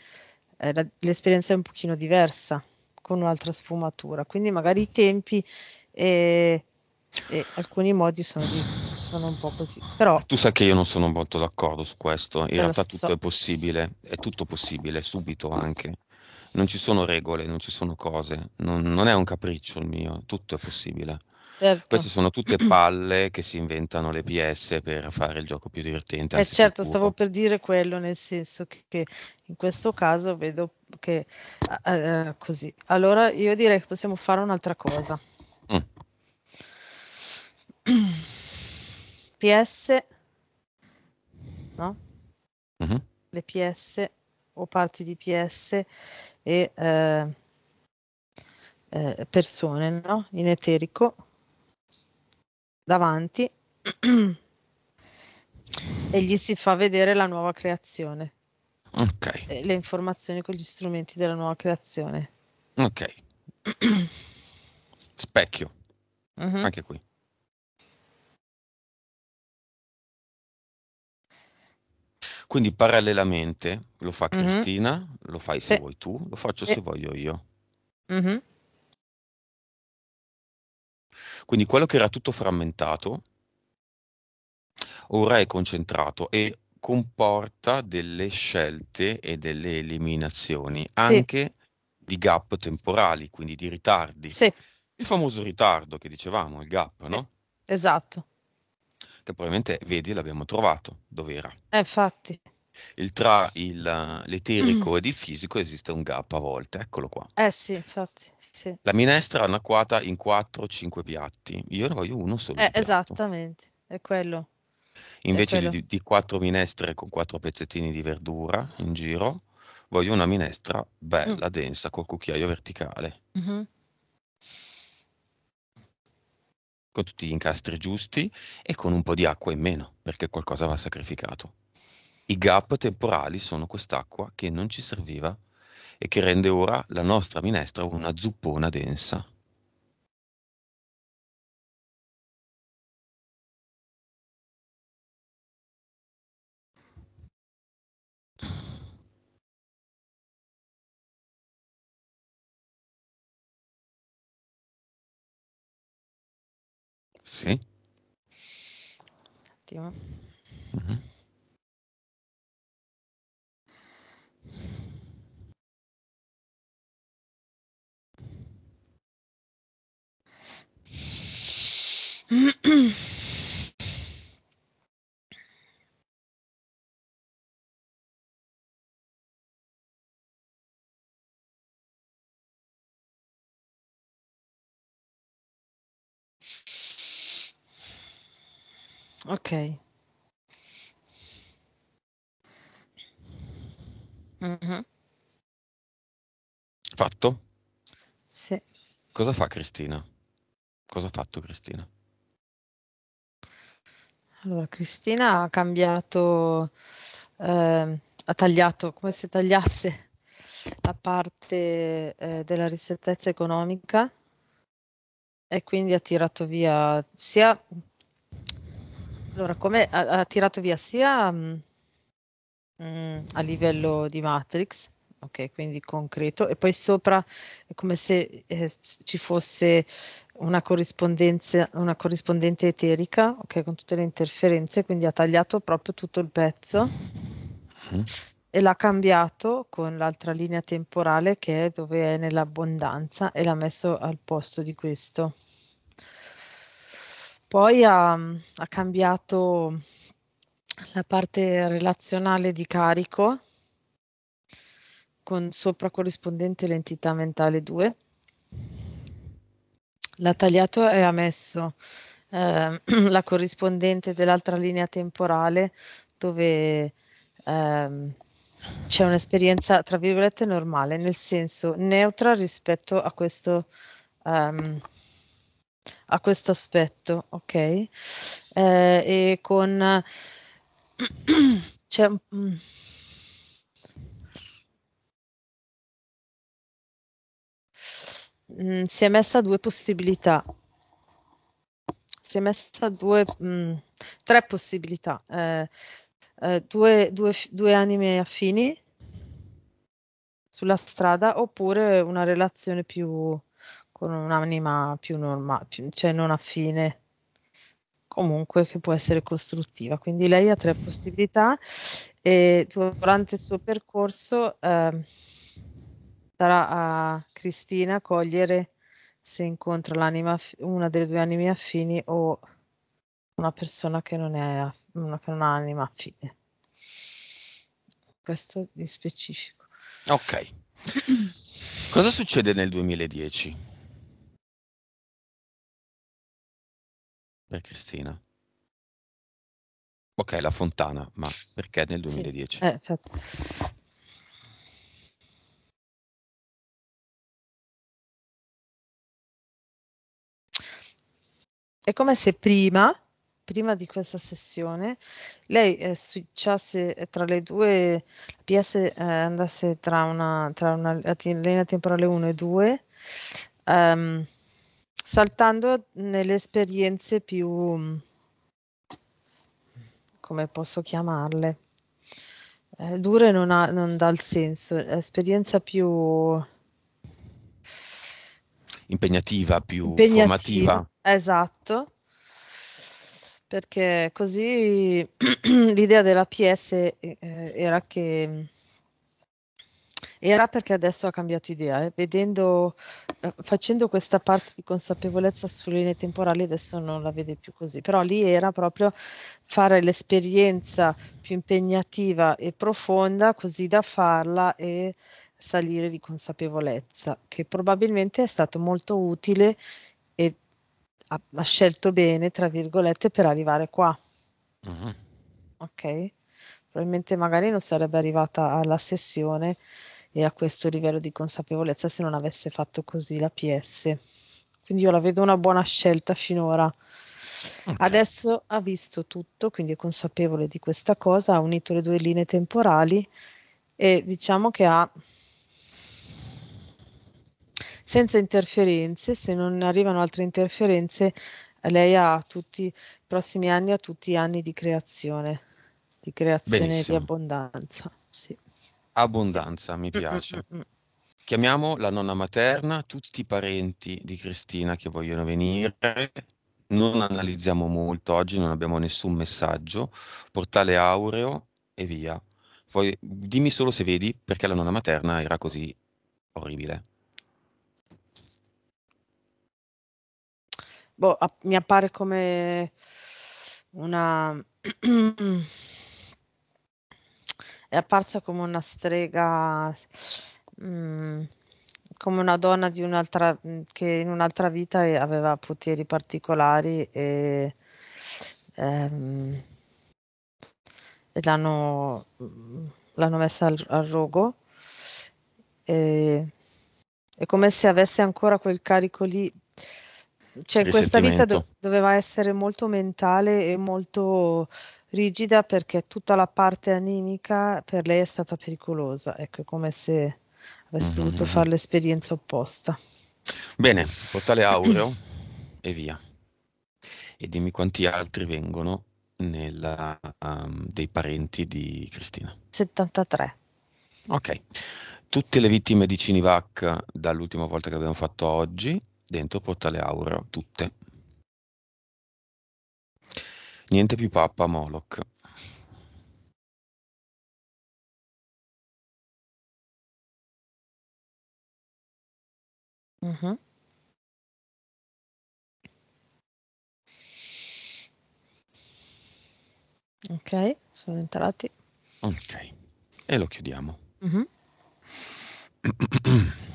eh, la, l'esperienza è un pochino diversa con un'altra sfumatura. Quindi magari i tempi e, eh, e alcuni modi sono, di, sono, un po' così. Però, tu sai che io non sono molto d'accordo su questo, in realtà tutto so. è possibile, è tutto possibile, subito anche. Non ci sono regole, non ci sono cose, non, non è un capriccio il mio, tutto è possibile. Certo. Queste sono tutte *clears throat* palle che si inventano le PS per fare il gioco più divertente. Eh certo, sicuro. stavo per dire quello, nel senso che, che in questo caso vedo che eh, così. Allora io direi che possiamo fare un'altra cosa. Mm. *clears throat* PS no? Mm-hmm. Le PS o parti di PS e eh, eh, persone, no? In eterico davanti e gli si fa vedere la nuova creazione. Ok. Le informazioni con gli strumenti della nuova creazione. Ok. Specchio. Uh-huh. Anche qui. Quindi parallelamente lo fa uh-huh. Cristina, lo fai se e- vuoi tu, lo faccio e- se voglio io. Uh-huh. Quindi quello che era tutto frammentato ora è concentrato e comporta delle scelte e delle eliminazioni anche sì. di gap temporali, quindi di ritardi. Sì. Il famoso ritardo che dicevamo, il gap, no? Esatto. Che probabilmente, vedi, l'abbiamo trovato, dove era? Eh, infatti. Il tra il, l'eterico mm. ed il fisico esiste un gap a volte, eccolo qua. Eh sì, infatti. Sì. La minestra è anacquata in 4-5 piatti, io ne voglio uno solo. Eh, esattamente, è quello. Invece è quello. Di, di 4 minestre con 4 pezzettini di verdura in giro, voglio una minestra bella, mm. densa, col cucchiaio verticale. Mm-hmm. Con tutti gli incastri giusti e con un po' di acqua in meno, perché qualcosa va sacrificato. I gap temporali sono quest'acqua che non ci serviva e che rende ora la nostra minestra una zuppona densa. Sì. Un attimo. Mm-hmm. Ok. Mhm. Fatto? Sì. Cosa fa Cristina? Cosa ha fatto Cristina? Allora, Cristina ha cambiato, ehm, ha tagliato come se tagliasse la parte eh, della ristrettezza economica e quindi ha tirato via sia allora come ha, ha tirato via sia mh, mm, mm, a livello di matrix Ok, quindi concreto. E poi sopra è come se eh, ci fosse una, corrispondenza, una corrispondente eterica, ok, con tutte le interferenze, quindi ha tagliato proprio tutto il pezzo mm-hmm. e l'ha cambiato con l'altra linea temporale che è dove è nell'abbondanza e l'ha messo al posto di questo. Poi ha, ha cambiato la parte relazionale di carico con sopra corrispondente l'entità mentale 2. L'ha tagliato e ha messo eh, *clears throat* la corrispondente dell'altra linea temporale dove ehm, c'è un'esperienza, tra virgolette, normale, nel senso neutra rispetto a questo, um, a questo aspetto, ok? Eh, e con... *clears throat* c'è... Cioè, mh, mm, si è messa due possibilità. Si è messa due, mh, mm, tre possibilità. Eh, eh, due, due, due anime affini sulla strada oppure una relazione più con un'anima più normale, cioè non affine, comunque che può essere costruttiva. Quindi lei ha tre possibilità e durante il suo percorso eh, Starà a Cristina cogliere se incontra l'anima, una delle due anime affini o una persona che non, è, una, che non ha anima affine. Questo di specifico. Ok. Cosa succede nel 2010? Per Cristina. Ok, la fontana, ma perché nel 2010? Sì, eh, è come se prima, prima di questa sessione, lei eh, switchasse eh, tra le due, PS eh, andasse tra una, tra una linea temporale 1 e 2, um, ehm, saltando nelle esperienze più, come posso chiamarle, eh, dure non, ha, non dà il senso, esperienza più impegnativa, più impegnativa. formativa. Esatto, perché così *clears throat* l'idea della PS eh, era che era perché adesso ha cambiato idea, eh. Vedendo, eh, facendo questa parte di consapevolezza sulle linee temporali adesso non la vede più così, però lì era proprio fare l'esperienza più impegnativa e profonda così da farla e salire di consapevolezza, che probabilmente è stato molto utile ha, ha scelto bene, tra virgolette, per arrivare qua. Uh-huh. Ok? Probabilmente magari non sarebbe arrivata alla sessione e a questo livello di consapevolezza se non avesse fatto così la PS. Quindi io la vedo una buona scelta finora. Okay. Adesso ha visto tutto, quindi è consapevole di questa cosa, ha unito le due linee temporali e diciamo che ha senza interferenze, se non arrivano altre interferenze, lei ha tutti i prossimi anni, ha tutti gli anni di creazione, di creazione Benissimo. di abbondanza. Sì. Abbondanza, mi mm, mm, piace. Mm, Chiamiamo la nonna materna, tutti i parenti di Cristina che vogliono venire. Non analizziamo molto oggi, non abbiamo nessun messaggio. Portale aureo e via. Poi dimmi solo se vedi perché la nonna materna era così orribile. boh, a- mi appare come una... *clears throat* è apparsa come una strega, mh, mm, come una donna di un'altra, mm, che in un'altra vita aveva poteri particolari e... Ehm, e l'hanno, mm, l'hanno messa al, al rogo. E, è come se avesse ancora quel carico lì cioè questa vita do- doveva essere molto mentale e molto rigida perché tutta la parte animica per lei è stata pericolosa, ecco, è come se avesse mm-hmm. dovuto mm-hmm. fare l'esperienza opposta. Bene, portale *clears throat* aureo e via. E dimmi quanti altri vengono nella, um, dei parenti di Cristina. 73. Ok. Tutte le vittime di Cinivac dall'ultima volta che abbiamo fatto oggi dentro portale Aura, tutte. Niente più pappa, Moloch. Uh-huh. Ok, sono entrati. Ok, e lo chiudiamo. Uh-huh. *clears throat*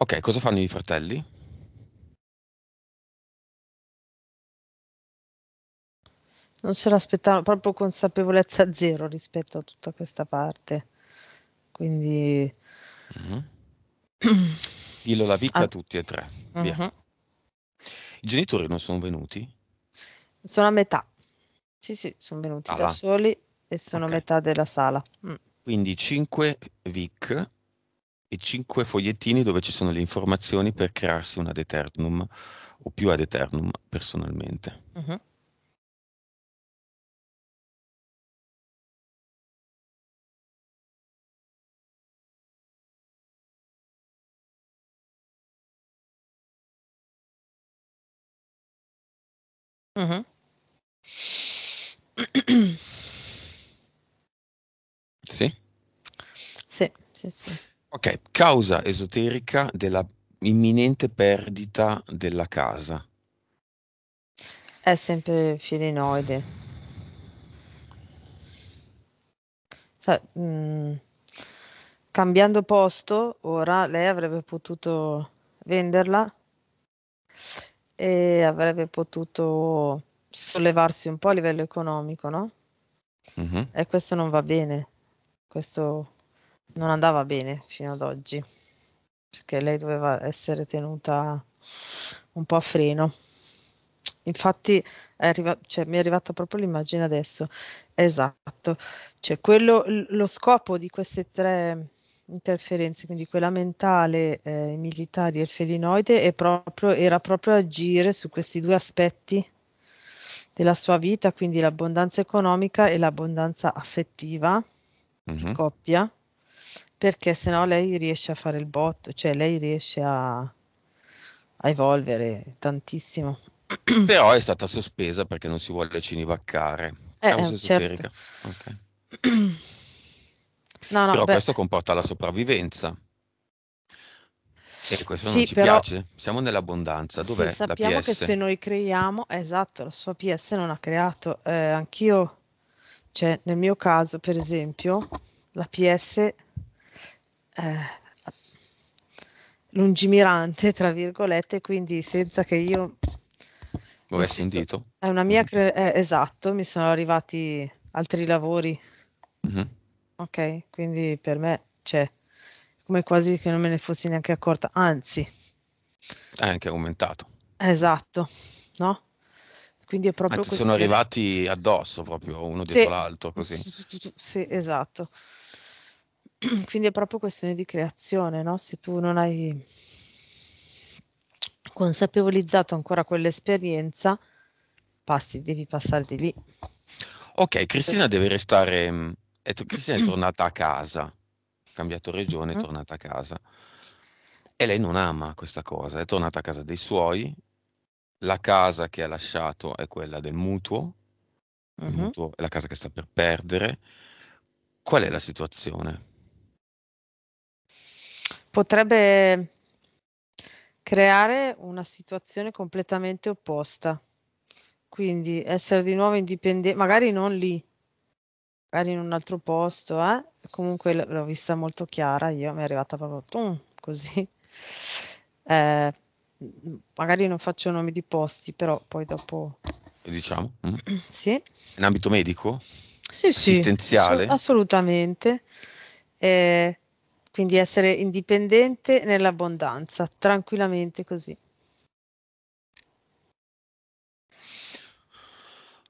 Ok, cosa fanno i fratelli? Non se l'aspettavano, proprio consapevolezza zero rispetto a tutta questa parte. Quindi... Mm-hmm. Dillo *clears throat* la vita ah. a tutti e tre. Mm-hmm. I genitori non sono venuti? Sono a metà. Sì, sì, sono venuti ah, da là. soli e sono okay. a metà della sala. Mm. Quindi 5 Vic e cinque fogliettini dove ci sono le informazioni per crearsi un ad eternum o più ad eternum personalmente. Uh-huh. Uh-huh. sì? Sì, sì, sì. Ok, causa esoterica della imminente perdita della casa. È sempre filinoide. Sa- mh, mm, cambiando posto, ora lei avrebbe potuto venderla e avrebbe potuto sollevarsi un po' a livello economico, no? Mm-hmm. E questo non va bene. Questo non andava bene fino ad oggi, perché lei doveva essere tenuta un po' a freno. Infatti è arriva- cioè, mi è arrivata proprio l'immagine adesso. Esatto, cioè, quello, lo scopo di queste tre interferenze, quindi quella mentale, eh, i militari e il felinoide, proprio, era proprio agire su questi due aspetti della sua vita, quindi l'abbondanza economica e l'abbondanza affettiva mm-hmm. di mhm. coppia, perché sennò lei riesce a fare il botto, cioè lei riesce a, a evolvere tantissimo. *clears throat* Però è stata sospesa perché non si vuole cinivaccare. è eh, eh, un certo. okay. *clears throat* no, no, però beh. questo comporta la sopravvivenza. E questo sì, non ci però... piace. Siamo nell'abbondanza. Dov'è sì, sappiamo la PS? che se noi creiamo, esatto, la sua PS non ha creato. Eh, anch'io, cioè nel mio caso, per esempio, la PS eh, lungimirante, tra virgolette, quindi senza che io... Lo hai sentito? È una mia... Mhm. Cre- eh, esatto, mi sono arrivati altri lavori. Mm-hmm. Ok, quindi per me c'è cioè, come quasi che non me ne fossi neanche accorta, anzi... È anche aumentato. Esatto, no? quindi è proprio Anzi, così. sono arrivati addosso proprio uno dietro sì. l'altro così. Sì, esatto. *clears throat* Quindi è proprio questione di creazione, no? Se tu non hai consapevolizzato ancora quell'esperienza, passi, devi passare di lì. Ok, Cristina deve restare. Mm, è, Cristina è *clears throat* tornata a casa, ha cambiato regione, è mm-hmm. tornata a casa. E lei non ama questa cosa, è tornata a casa dei suoi. La casa che ha lasciato è quella del mutuo, uh-huh. mutuo è la casa che sta per perdere. Qual è la situazione? potrebbe creare una situazione completamente opposta. Quindi essere di nuovo indipendente, magari non lì, magari in un altro posto, eh? comunque l- l'ho vista molto chiara, io mi è arrivata proprio tum, così. *laughs* Eh, magari non faccio nomi di posti, però poi dopo... Diciamo. Mm. *clears throat* Sì. In ambito medico? Sì, Assistenziale? Sì, assolut- assolutamente. Eh, quindi essere indipendente nell'abbondanza, tranquillamente così.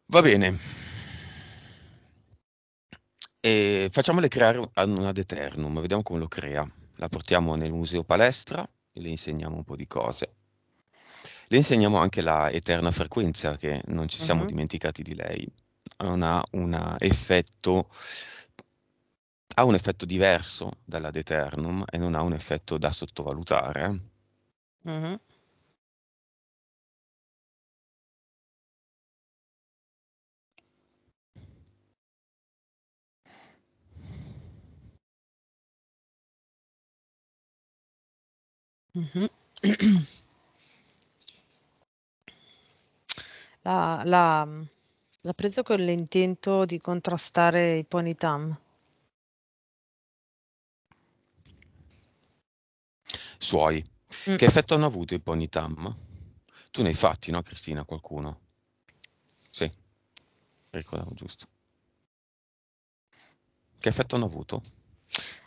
Va bene. E facciamole creare un ad eternum, vediamo come lo crea. La portiamo nel museo palestra e le insegniamo un po' di cose. Le insegniamo anche la eterna frequenza, che non ci siamo uh-huh. dimenticati di lei. Non ha un effetto ha un effetto diverso dalla Deternum e non ha un effetto da sottovalutare. Mm-hmm. Mm-hmm. L'ha, preso con l'intento di contrastare i Ponytam. suoi. Mm. Che effetto hanno avuto i Pony Tam? Tu ne hai fatti, no Cristina, qualcuno? Sì, ricordavo ecco, giusto. Che effetto hanno avuto?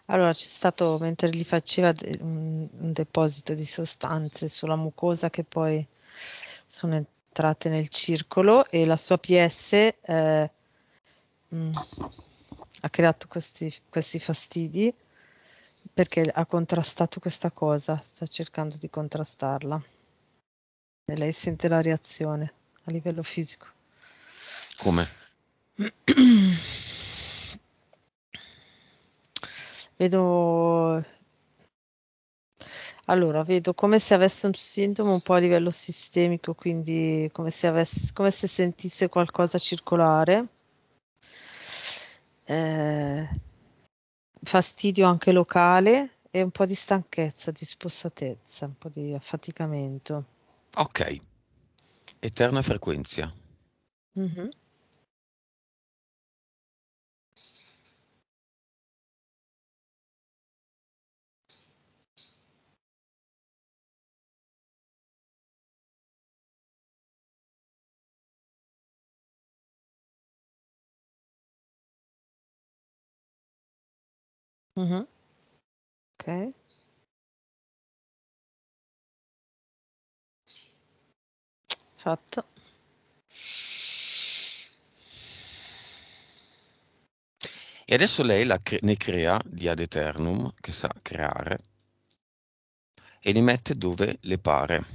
Allora, c'è stato, mentre gli faceva, un, un deposito di sostanze sulla mucosa che poi sono entrate nel circolo e la sua PS eh, mh, mm, ha creato questi, questi fastidi perché ha contrastato questa cosa, sta cercando di contrastarla. E lei sente la reazione a livello fisico. Come? *clears throat* vedo allora, vedo come se avesse un sintomo un po' a livello sistemico, quindi come se, avesse, come se sentisse qualcosa circolare. Eh, fastidio anche locale e un po' di stanchezza, di spossatezza, un po' di affaticamento. Ok, eterna frequenza. Mm-hmm. Mh-mh. Okay. Fatto. E adesso lei la cre ne crea di ad eternum, che sa creare e li mette dove le pare.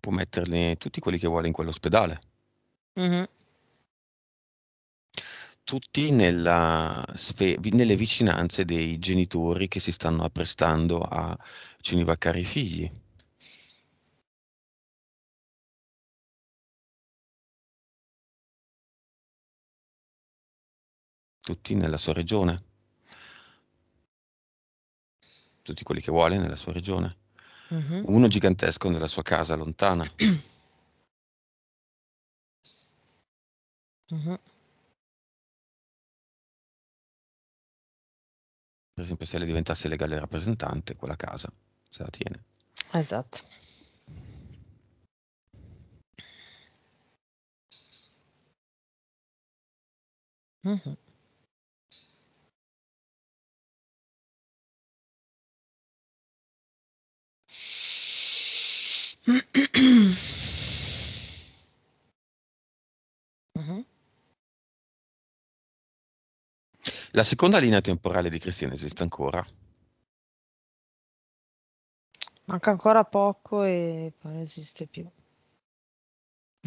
Può metterne tutti quelli che vuole in quell'ospedale. Mh-mh tutti sfe- nelle vicinanze dei genitori che si stanno apprestando a cinivaccare i figli. Tutti nella sua regione. Tutti quelli che vuole nella sua regione. Uh-huh. Uno gigantesco nella sua casa lontana. Uh-huh. Per esempio, se le diventasse legale rappresentante, quella casa se la tiene. Esatto. Mm-hmm. mm-hmm. La seconda linea temporale di Cristiano esiste ancora? Manca ancora poco e non esiste più.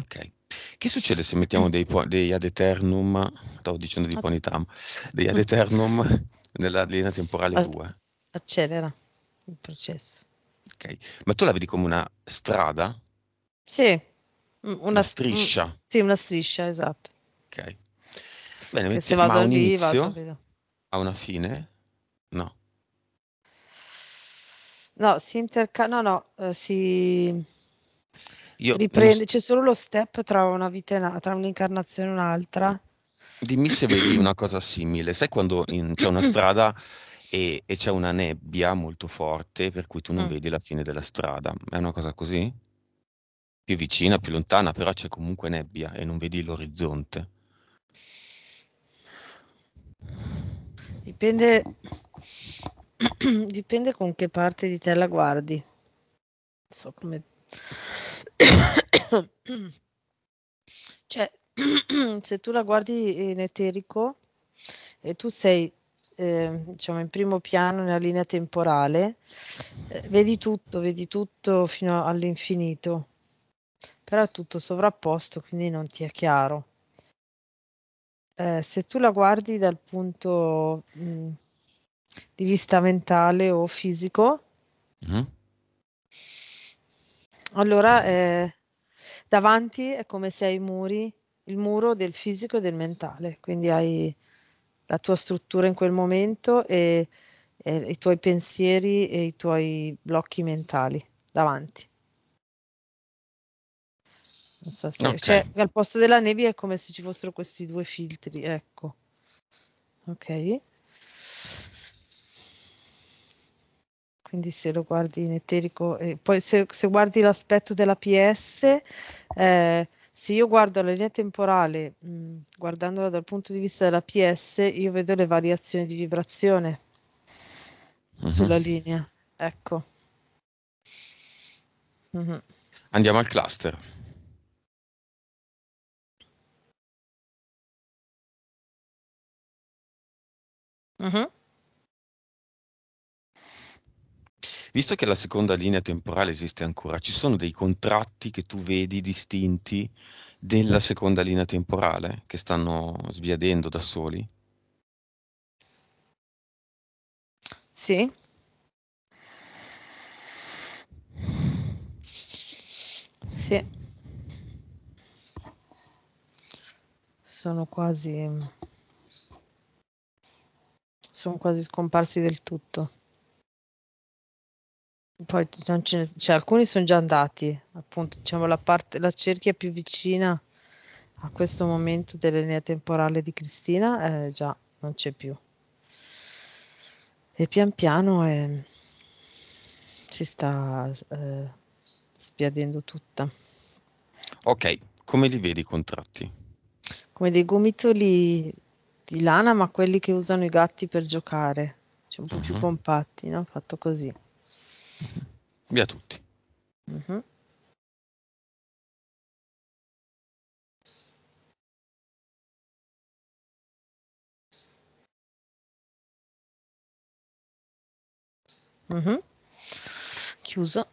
Ok. Che succede se mettiamo dei, dei ad eternum, stavo dicendo di ah. ponitam, dei ad mm. eternum nella linea temporale 2? Accelera il processo. Ok, ma tu la vedi come una strada? Sì, una, una striscia. Mh, sì, una striscia, esatto. Ok. Bene, se vado lì, inizio, Ha una fine? No. No, si interca... No, no, eh, si... Io riprende, so. c'è solo lo step tra una vita e tra un'incarnazione e un'altra. Dimmi se vedi una cosa simile. Sai quando in, c'è una *clears throat* strada e, e, c'è una nebbia molto forte per cui tu non mm. vedi la fine della strada? È una cosa così? Più vicina, più lontana, però c'è comunque nebbia e non vedi l'orizzonte. Dipende, *clears throat* dipende con che parte di te la guardi. Non So come... *coughs* cioè, *clears throat* se tu la guardi in eterico e tu sei eh, diciamo in primo piano nella linea temporale, eh, vedi tutto, vedi tutto fino all'infinito, però è tutto sovrapposto, quindi non ti è chiaro. Eh, se tu la guardi dal punto mh, mm, di vista mentale o fisico, mm allora eh, davanti è come se hai muri, il muro del fisico e del mentale, quindi hai la tua struttura in quel momento e, e i tuoi pensieri e i tuoi blocchi mentali davanti. Non so se... Okay. Cioè, al posto della neve è come se ci fossero questi due filtri, ecco. Ok. Quindi se lo guardi in eterico, eh, poi se, se guardi l'aspetto della PS, eh, se io guardo la linea temporale, mh, mm, guardandola dal punto di vista della PS, io vedo le variazioni di vibrazione uh-huh. sulla linea. Ecco. Uh-huh. Andiamo al cluster. Mh-mh. Visto che la seconda linea temporale esiste ancora, ci sono dei contratti che tu vedi distinti della mm. seconda linea temporale che stanno sbiadendo da soli? Sì. Sì. Sono quasi sono quasi scomparsi del tutto. Poi ne, cioè, alcuni sono già andati, appunto, diciamo la, parte, la cerchia più vicina a questo momento della linea temporale di Cristina eh, già non c'è più. E pian piano eh, si sta eh, spiadendo tutta. Ok, come li vedi i contratti? Come dei gomitoli di lana, ma quelli che usano i gatti per giocare, cioè un po' uh-huh. più mhm. compatti, no? Fatto così. Uh-huh. Via tutti. Uh-huh. Chiuso.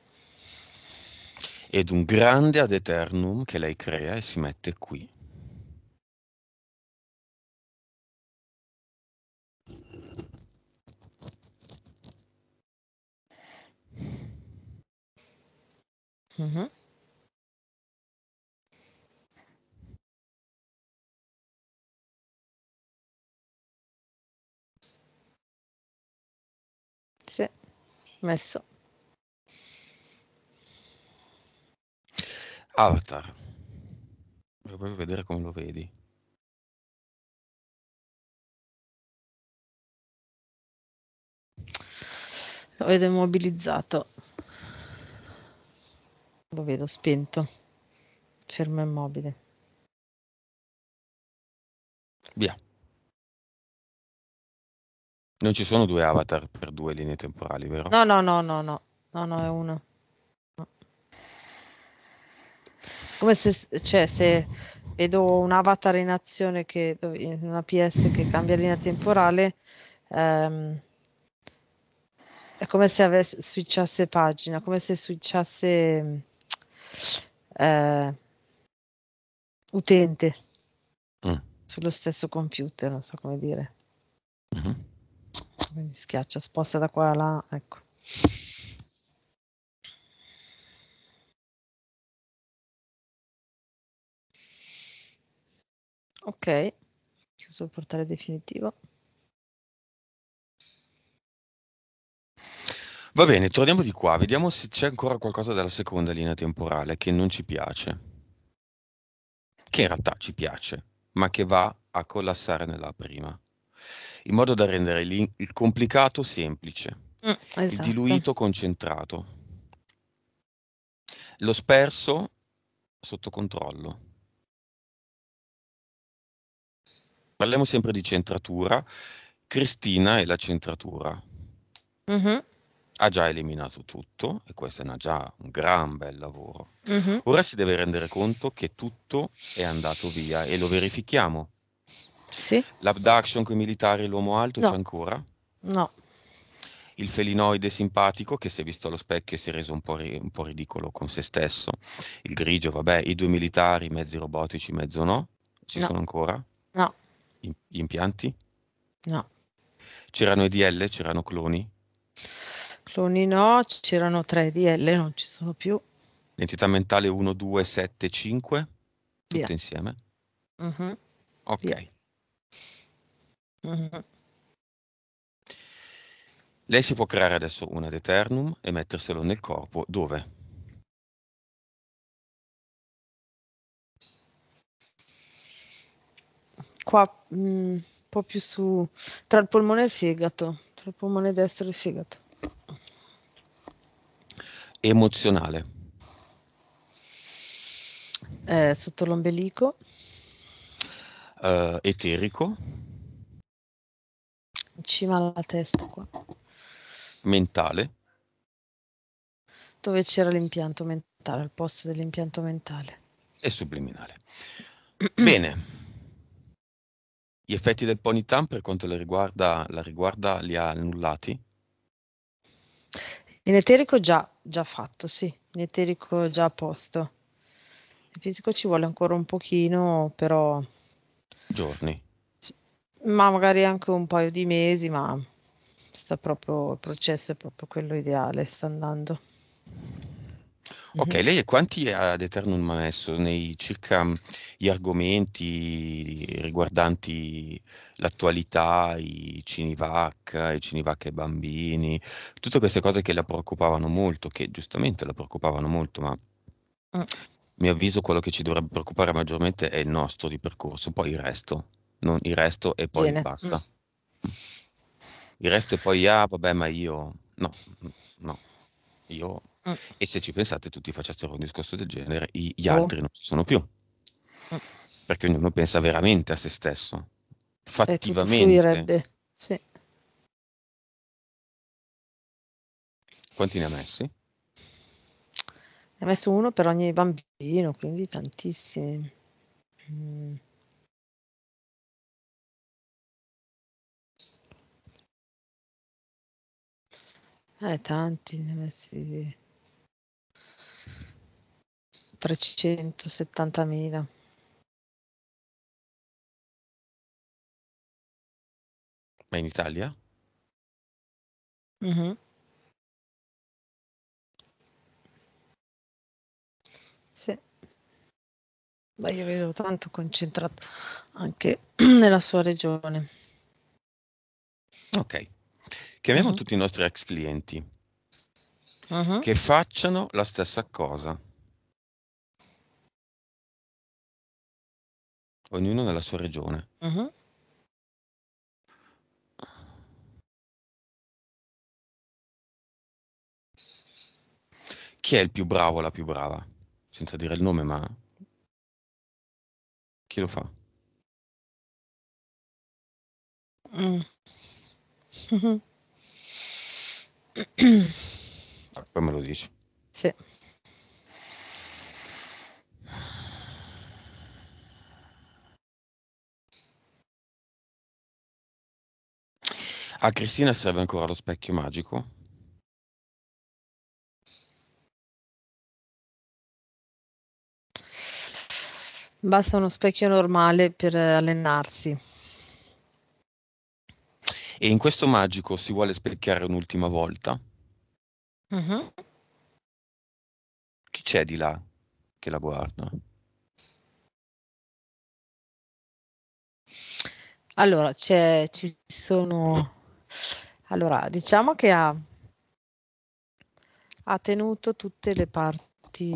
Ed un grande ad eternum che lei crea e si mette qui. mh Sì, messo. Avatar. Voglio vedere come lo vedi. Lo vedo immobilizzato. Lo vedo spento, fermo e immobile. Via. Non ci sono due avatar per due linee temporali, vero? No, no, no, no, no, no, no è uno. No. Come se, cioè, se vedo un avatar in azione che, in una PS che cambia linea temporale, ehm, è come se avesse switchasse pagina, come se switchasse eh, utente mm. sullo stesso computer, non so come dire. Mm-hmm. Mi schiaccia, sposta da qua a là, ecco. Ok, chiuso il portale definitivo. Va bene, torniamo di qua, vediamo se c'è ancora qualcosa della seconda linea temporale che non ci piace, che in realtà ci piace, ma che va a collassare nella prima, in modo da rendere il complicato semplice, mm, esatto. il diluito concentrato, lo sperso sotto controllo. Parliamo sempre di centratura, Cristina e la centratura. Mm-hmm ha già eliminato tutto e questo è una, già un gran bel lavoro. Mm-hmm. Ora si deve rendere conto che tutto è andato via e lo verifichiamo. Sì. L'abduction con i militari e l'uomo alto no. c'è ancora? No. Il felinoide simpatico che si è visto allo specchio e si è reso un po, ri- un po ridicolo con se stesso. Il grigio, vabbè, i due militari, mezzi robotici, mezzo no. Ci no. sono ancora? No. I- gli impianti? No. C'erano EDL? C'erano cloni? Cloni no, c'erano 3 DL, non ci sono più. Entità mentale 1, 2, 7, 5, tutte Via. insieme. Uh-huh. Ok. Uh-huh. Lei si può creare adesso un ad eternum e metterselo nel corpo dove? Qua, mh, mm, un po' più su, tra il polmone e il fegato, tra il polmone destro e il fegato emozionale? Eh, sotto l'ombelico. Eh, eterico. In cima alla testa qua. Mentale. Dove c'era l'impianto mentale, al posto dell'impianto mentale. E subliminale. *clears throat* Bene. Gli effetti del pony Tam per quanto la riguarda, la riguarda li ha annullati in eterico già, già fatto, sì, in eterico già a posto. Il fisico ci vuole ancora un pochino, però... Giorni. Ma magari anche un paio di mesi, ma sta proprio, il processo è proprio quello ideale, sta andando. Ok, Mhm. lei quanti ad eternum ha messo nei circa mhmm, gli argomenti riguardanti l'attualità, i Cinivac, i Cinivac ai bambini, tutte queste cose che la preoccupavano molto, che giustamente la preoccupavano molto, ma Mm. mi avviso quello che ci dovrebbe preoccupare maggiormente è il nostro di percorso, poi il resto, non il resto e poi Viene. basta. Il resto e poi, ah, vabbè, ma io, no, no, io. Mm. E se ci pensate, tutti facessero un discorso del genere, gli oh. altri non ci sono più. Mm. Perché ognuno pensa veramente a se stesso. Fattivamente. E Sì. Quanti ne ha messi? Ne ha messo uno per ogni bambino, quindi tantissimi. Mm. Eh, tanti ne ha messi. 370.000. Ma in Italia? Mm-hmm. Sì. Ma io vedo tanto concentrato anche *clears throat* nella sua regione. Ok. Chiamiamo mm-hmm. tutti i nostri ex clienti uh-huh. che facciano la stessa cosa. ognuno nella sua regione. Mhm. Chi è il più bravo o la più brava? Senza dire il nome, ma chi lo fa? Mm. Poi me lo dici. Sì. A Cristina serve ancora lo specchio magico? Basta uno specchio normale per eh, allenarsi. E in questo magico si vuole specchiare un'ultima volta? Uh-huh. Chi c'è di là che la guarda? Allora, ci sono allora, diciamo che ha, ha tenuto tutte le parti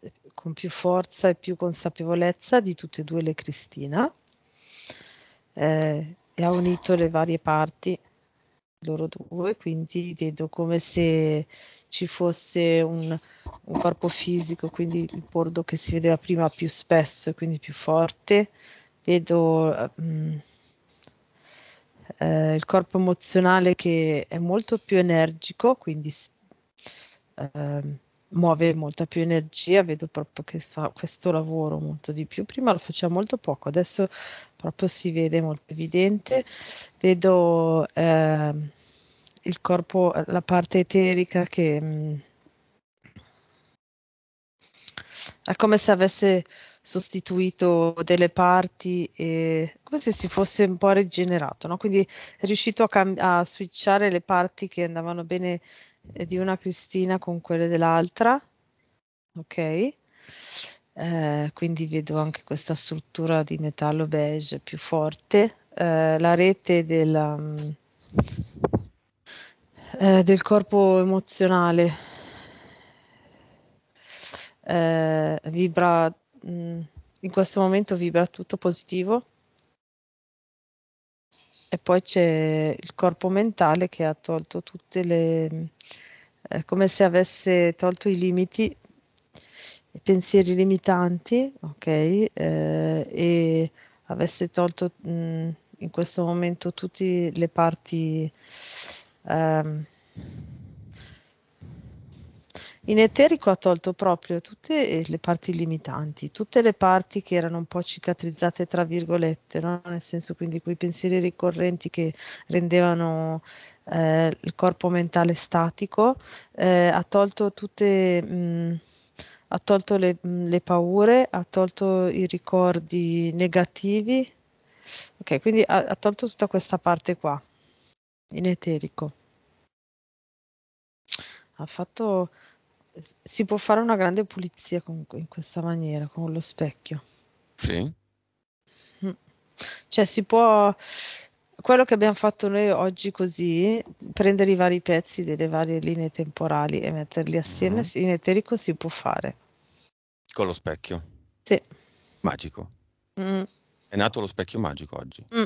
eh, con più forza e più consapevolezza di tutte e due le Cristina eh, e ha unito le varie parti loro due, quindi vedo come se ci fosse un, un, corpo fisico, quindi il bordo che si vedeva prima più spesso e quindi più forte, vedo eh, mh, eh, il corpo emozionale che è molto più energico, quindi eh, muove molta più energia, vedo proprio che fa questo lavoro molto di più, prima lo faceva molto poco, adesso proprio si vede molto evidente, vedo eh, il corpo, la parte eterica che mh, mm, è come se avesse sostituito delle parti e come se si fosse un po' rigenerato, no? quindi è riuscito a, cam- a switchare le parti che andavano bene eh, di una Cristina con quelle dell'altra, ok? Eh, quindi vedo anche questa struttura di metallo beige più forte. Eh, la rete della, mm, eh, del corpo emozionale eh, vibra mh, mm, in questo momento vibra tutto positivo e poi c'è il corpo mentale che ha tolto tutte le... Eh, come se avesse tolto i limiti, i pensieri limitanti, ok? Eh, e avesse tolto mh, mm, in questo momento tutte le parti... Um, in eterico ha tolto proprio tutte eh, le parti limitanti, tutte le parti che erano un po' cicatrizzate, tra virgolette, no? nel senso quindi quei pensieri ricorrenti che rendevano eh, il corpo mentale statico, eh, ha tolto tutte... Mh, mm, ha tolto le, mm, le, paure, ha tolto i ricordi negativi, ok, quindi ha, ha tolto tutta questa parte qua in eterico. Ha fatto si può fare una grande pulizia con, in questa maniera, con lo specchio. Sì. Mm. Cioè si può, quello che abbiamo fatto noi oggi così, prendere i vari pezzi delle varie linee temporali e metterli assieme mm-hmm. in eterico si può fare. Con lo specchio? Sì. Magico. Mm. È nato lo specchio magico oggi. Mm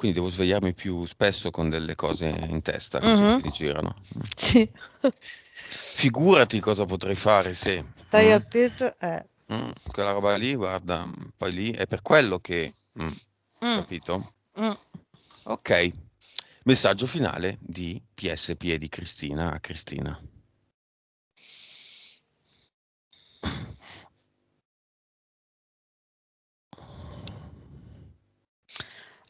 quindi devo svegliarmi più spesso con delle cose in testa che mhm. uh-huh. si girano. Mm. Sì. *laughs* Figurati cosa potrei fare se... Stai mm. attento, eh. Mm, quella roba lì, guarda, poi lì è per quello che... Mm, mm. capito? Mm. Ok. Messaggio finale di PSP e di Cristina a Cristina.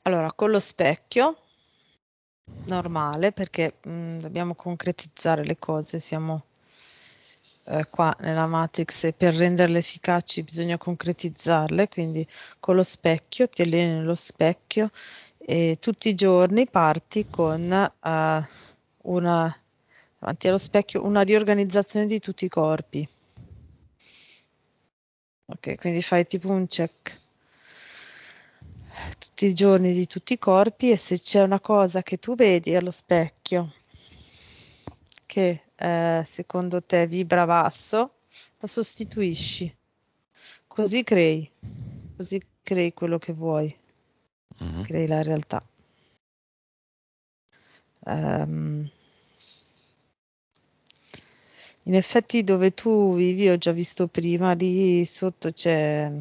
Allora, con lo specchio normale, perché mh, mm, dobbiamo concretizzare le cose, siamo eh, qua nella matrix e per renderle efficaci bisogna concretizzarle, quindi con lo specchio ti alleni nello specchio e tutti i giorni parti con eh, una davanti allo specchio una riorganizzazione di tutti i corpi. Ok, quindi fai tipo un check tutti i giorni di tutti i corpi e se c'è una cosa che tu vedi allo specchio che eh, secondo te vibra basso, la sostituisci. Così crei, così crei quello che vuoi, mm-hmm. crei la realtà. Um, in effetti dove tu vivi, ho già visto prima, lì sotto c'è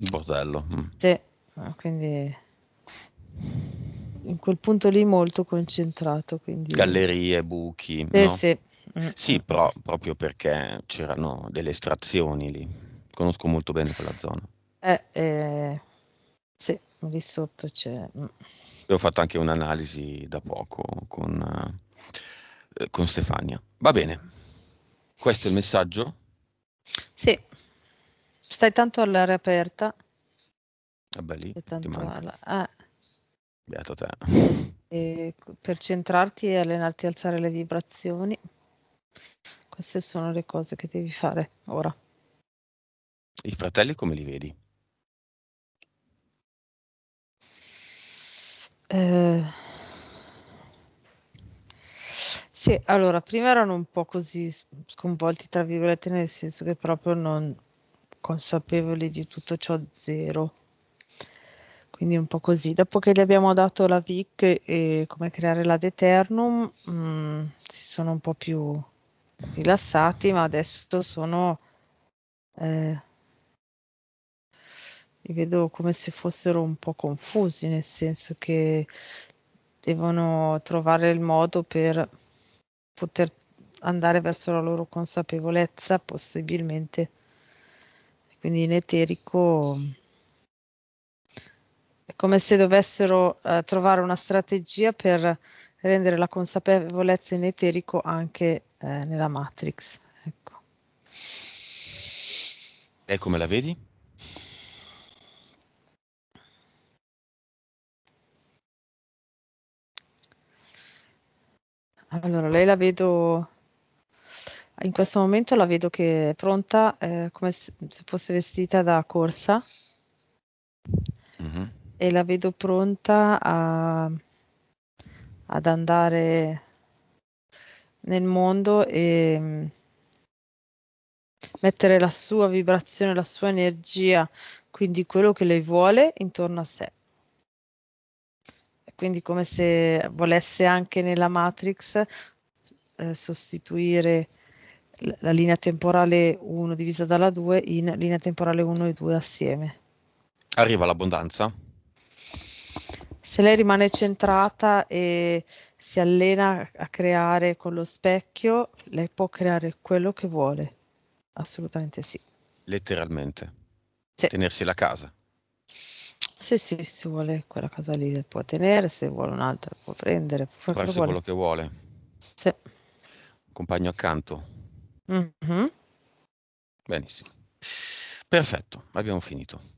un bordello. Mm. Sì, quindi in quel punto lì molto concentrato. Quindi... Gallerie, buchi. Eh, no? sì. Mm. sì. però proprio perché c'erano delle estrazioni lì. Conosco molto bene quella zona. Eh, eh, sì, lì sotto c'è. Mm. Ho fatto anche un'analisi da poco con, eh, con Stefania. Va bene, questo è il messaggio? Sì, Stai tanto all'aria aperta. Vabbè lì, Stai tanto alla... ah. Beato te. E per centrarti e allenarti alzare le vibrazioni. Queste sono le cose che devi fare ora. I fratelli come li vedi? Eh... Sì, allora, prima erano un po' così sconvolti, tra virgolette, nel senso che proprio non, consapevoli di tutto ciò zero. Quindi un po' così. Dopo che gli abbiamo dato la VIC e come creare la Deternum, mh, mm, si sono un po' più rilassati, ma adesso sono... Eh, li vedo come se fossero un po' confusi, nel senso che devono trovare il modo per poter andare verso la loro consapevolezza, possibilmente quindi in eterico è come se dovessero eh, trovare una strategia per rendere la consapevolezza in eterico anche eh, nella matrix. Ecco. Lei come la vedi? Allora, lei la vedo in questo momento la vedo che è pronta eh, come se fosse vestita da corsa mm-hmm. e la vedo pronta a, ad andare nel mondo e mm, mettere la sua vibrazione, la sua energia, quindi quello che lei vuole intorno a sé. Quindi come se volesse anche nella Matrix eh, sostituire la linea temporale 1 divisa dalla 2 in linea temporale 1 e 2 assieme. Arriva l'abbondanza? Se lei rimane centrata e si allena a creare con lo specchio, lei può creare quello che vuole. Assolutamente sì. Letteralmente. Sì. Tenersi la casa. Sì, sì, se vuole quella casa lì può tenere, se vuole un'altra può prendere, può fare quello, che vuole. Sì. Compagno accanto, Mm-hmm. Benissimo. Perfetto, abbiamo finito.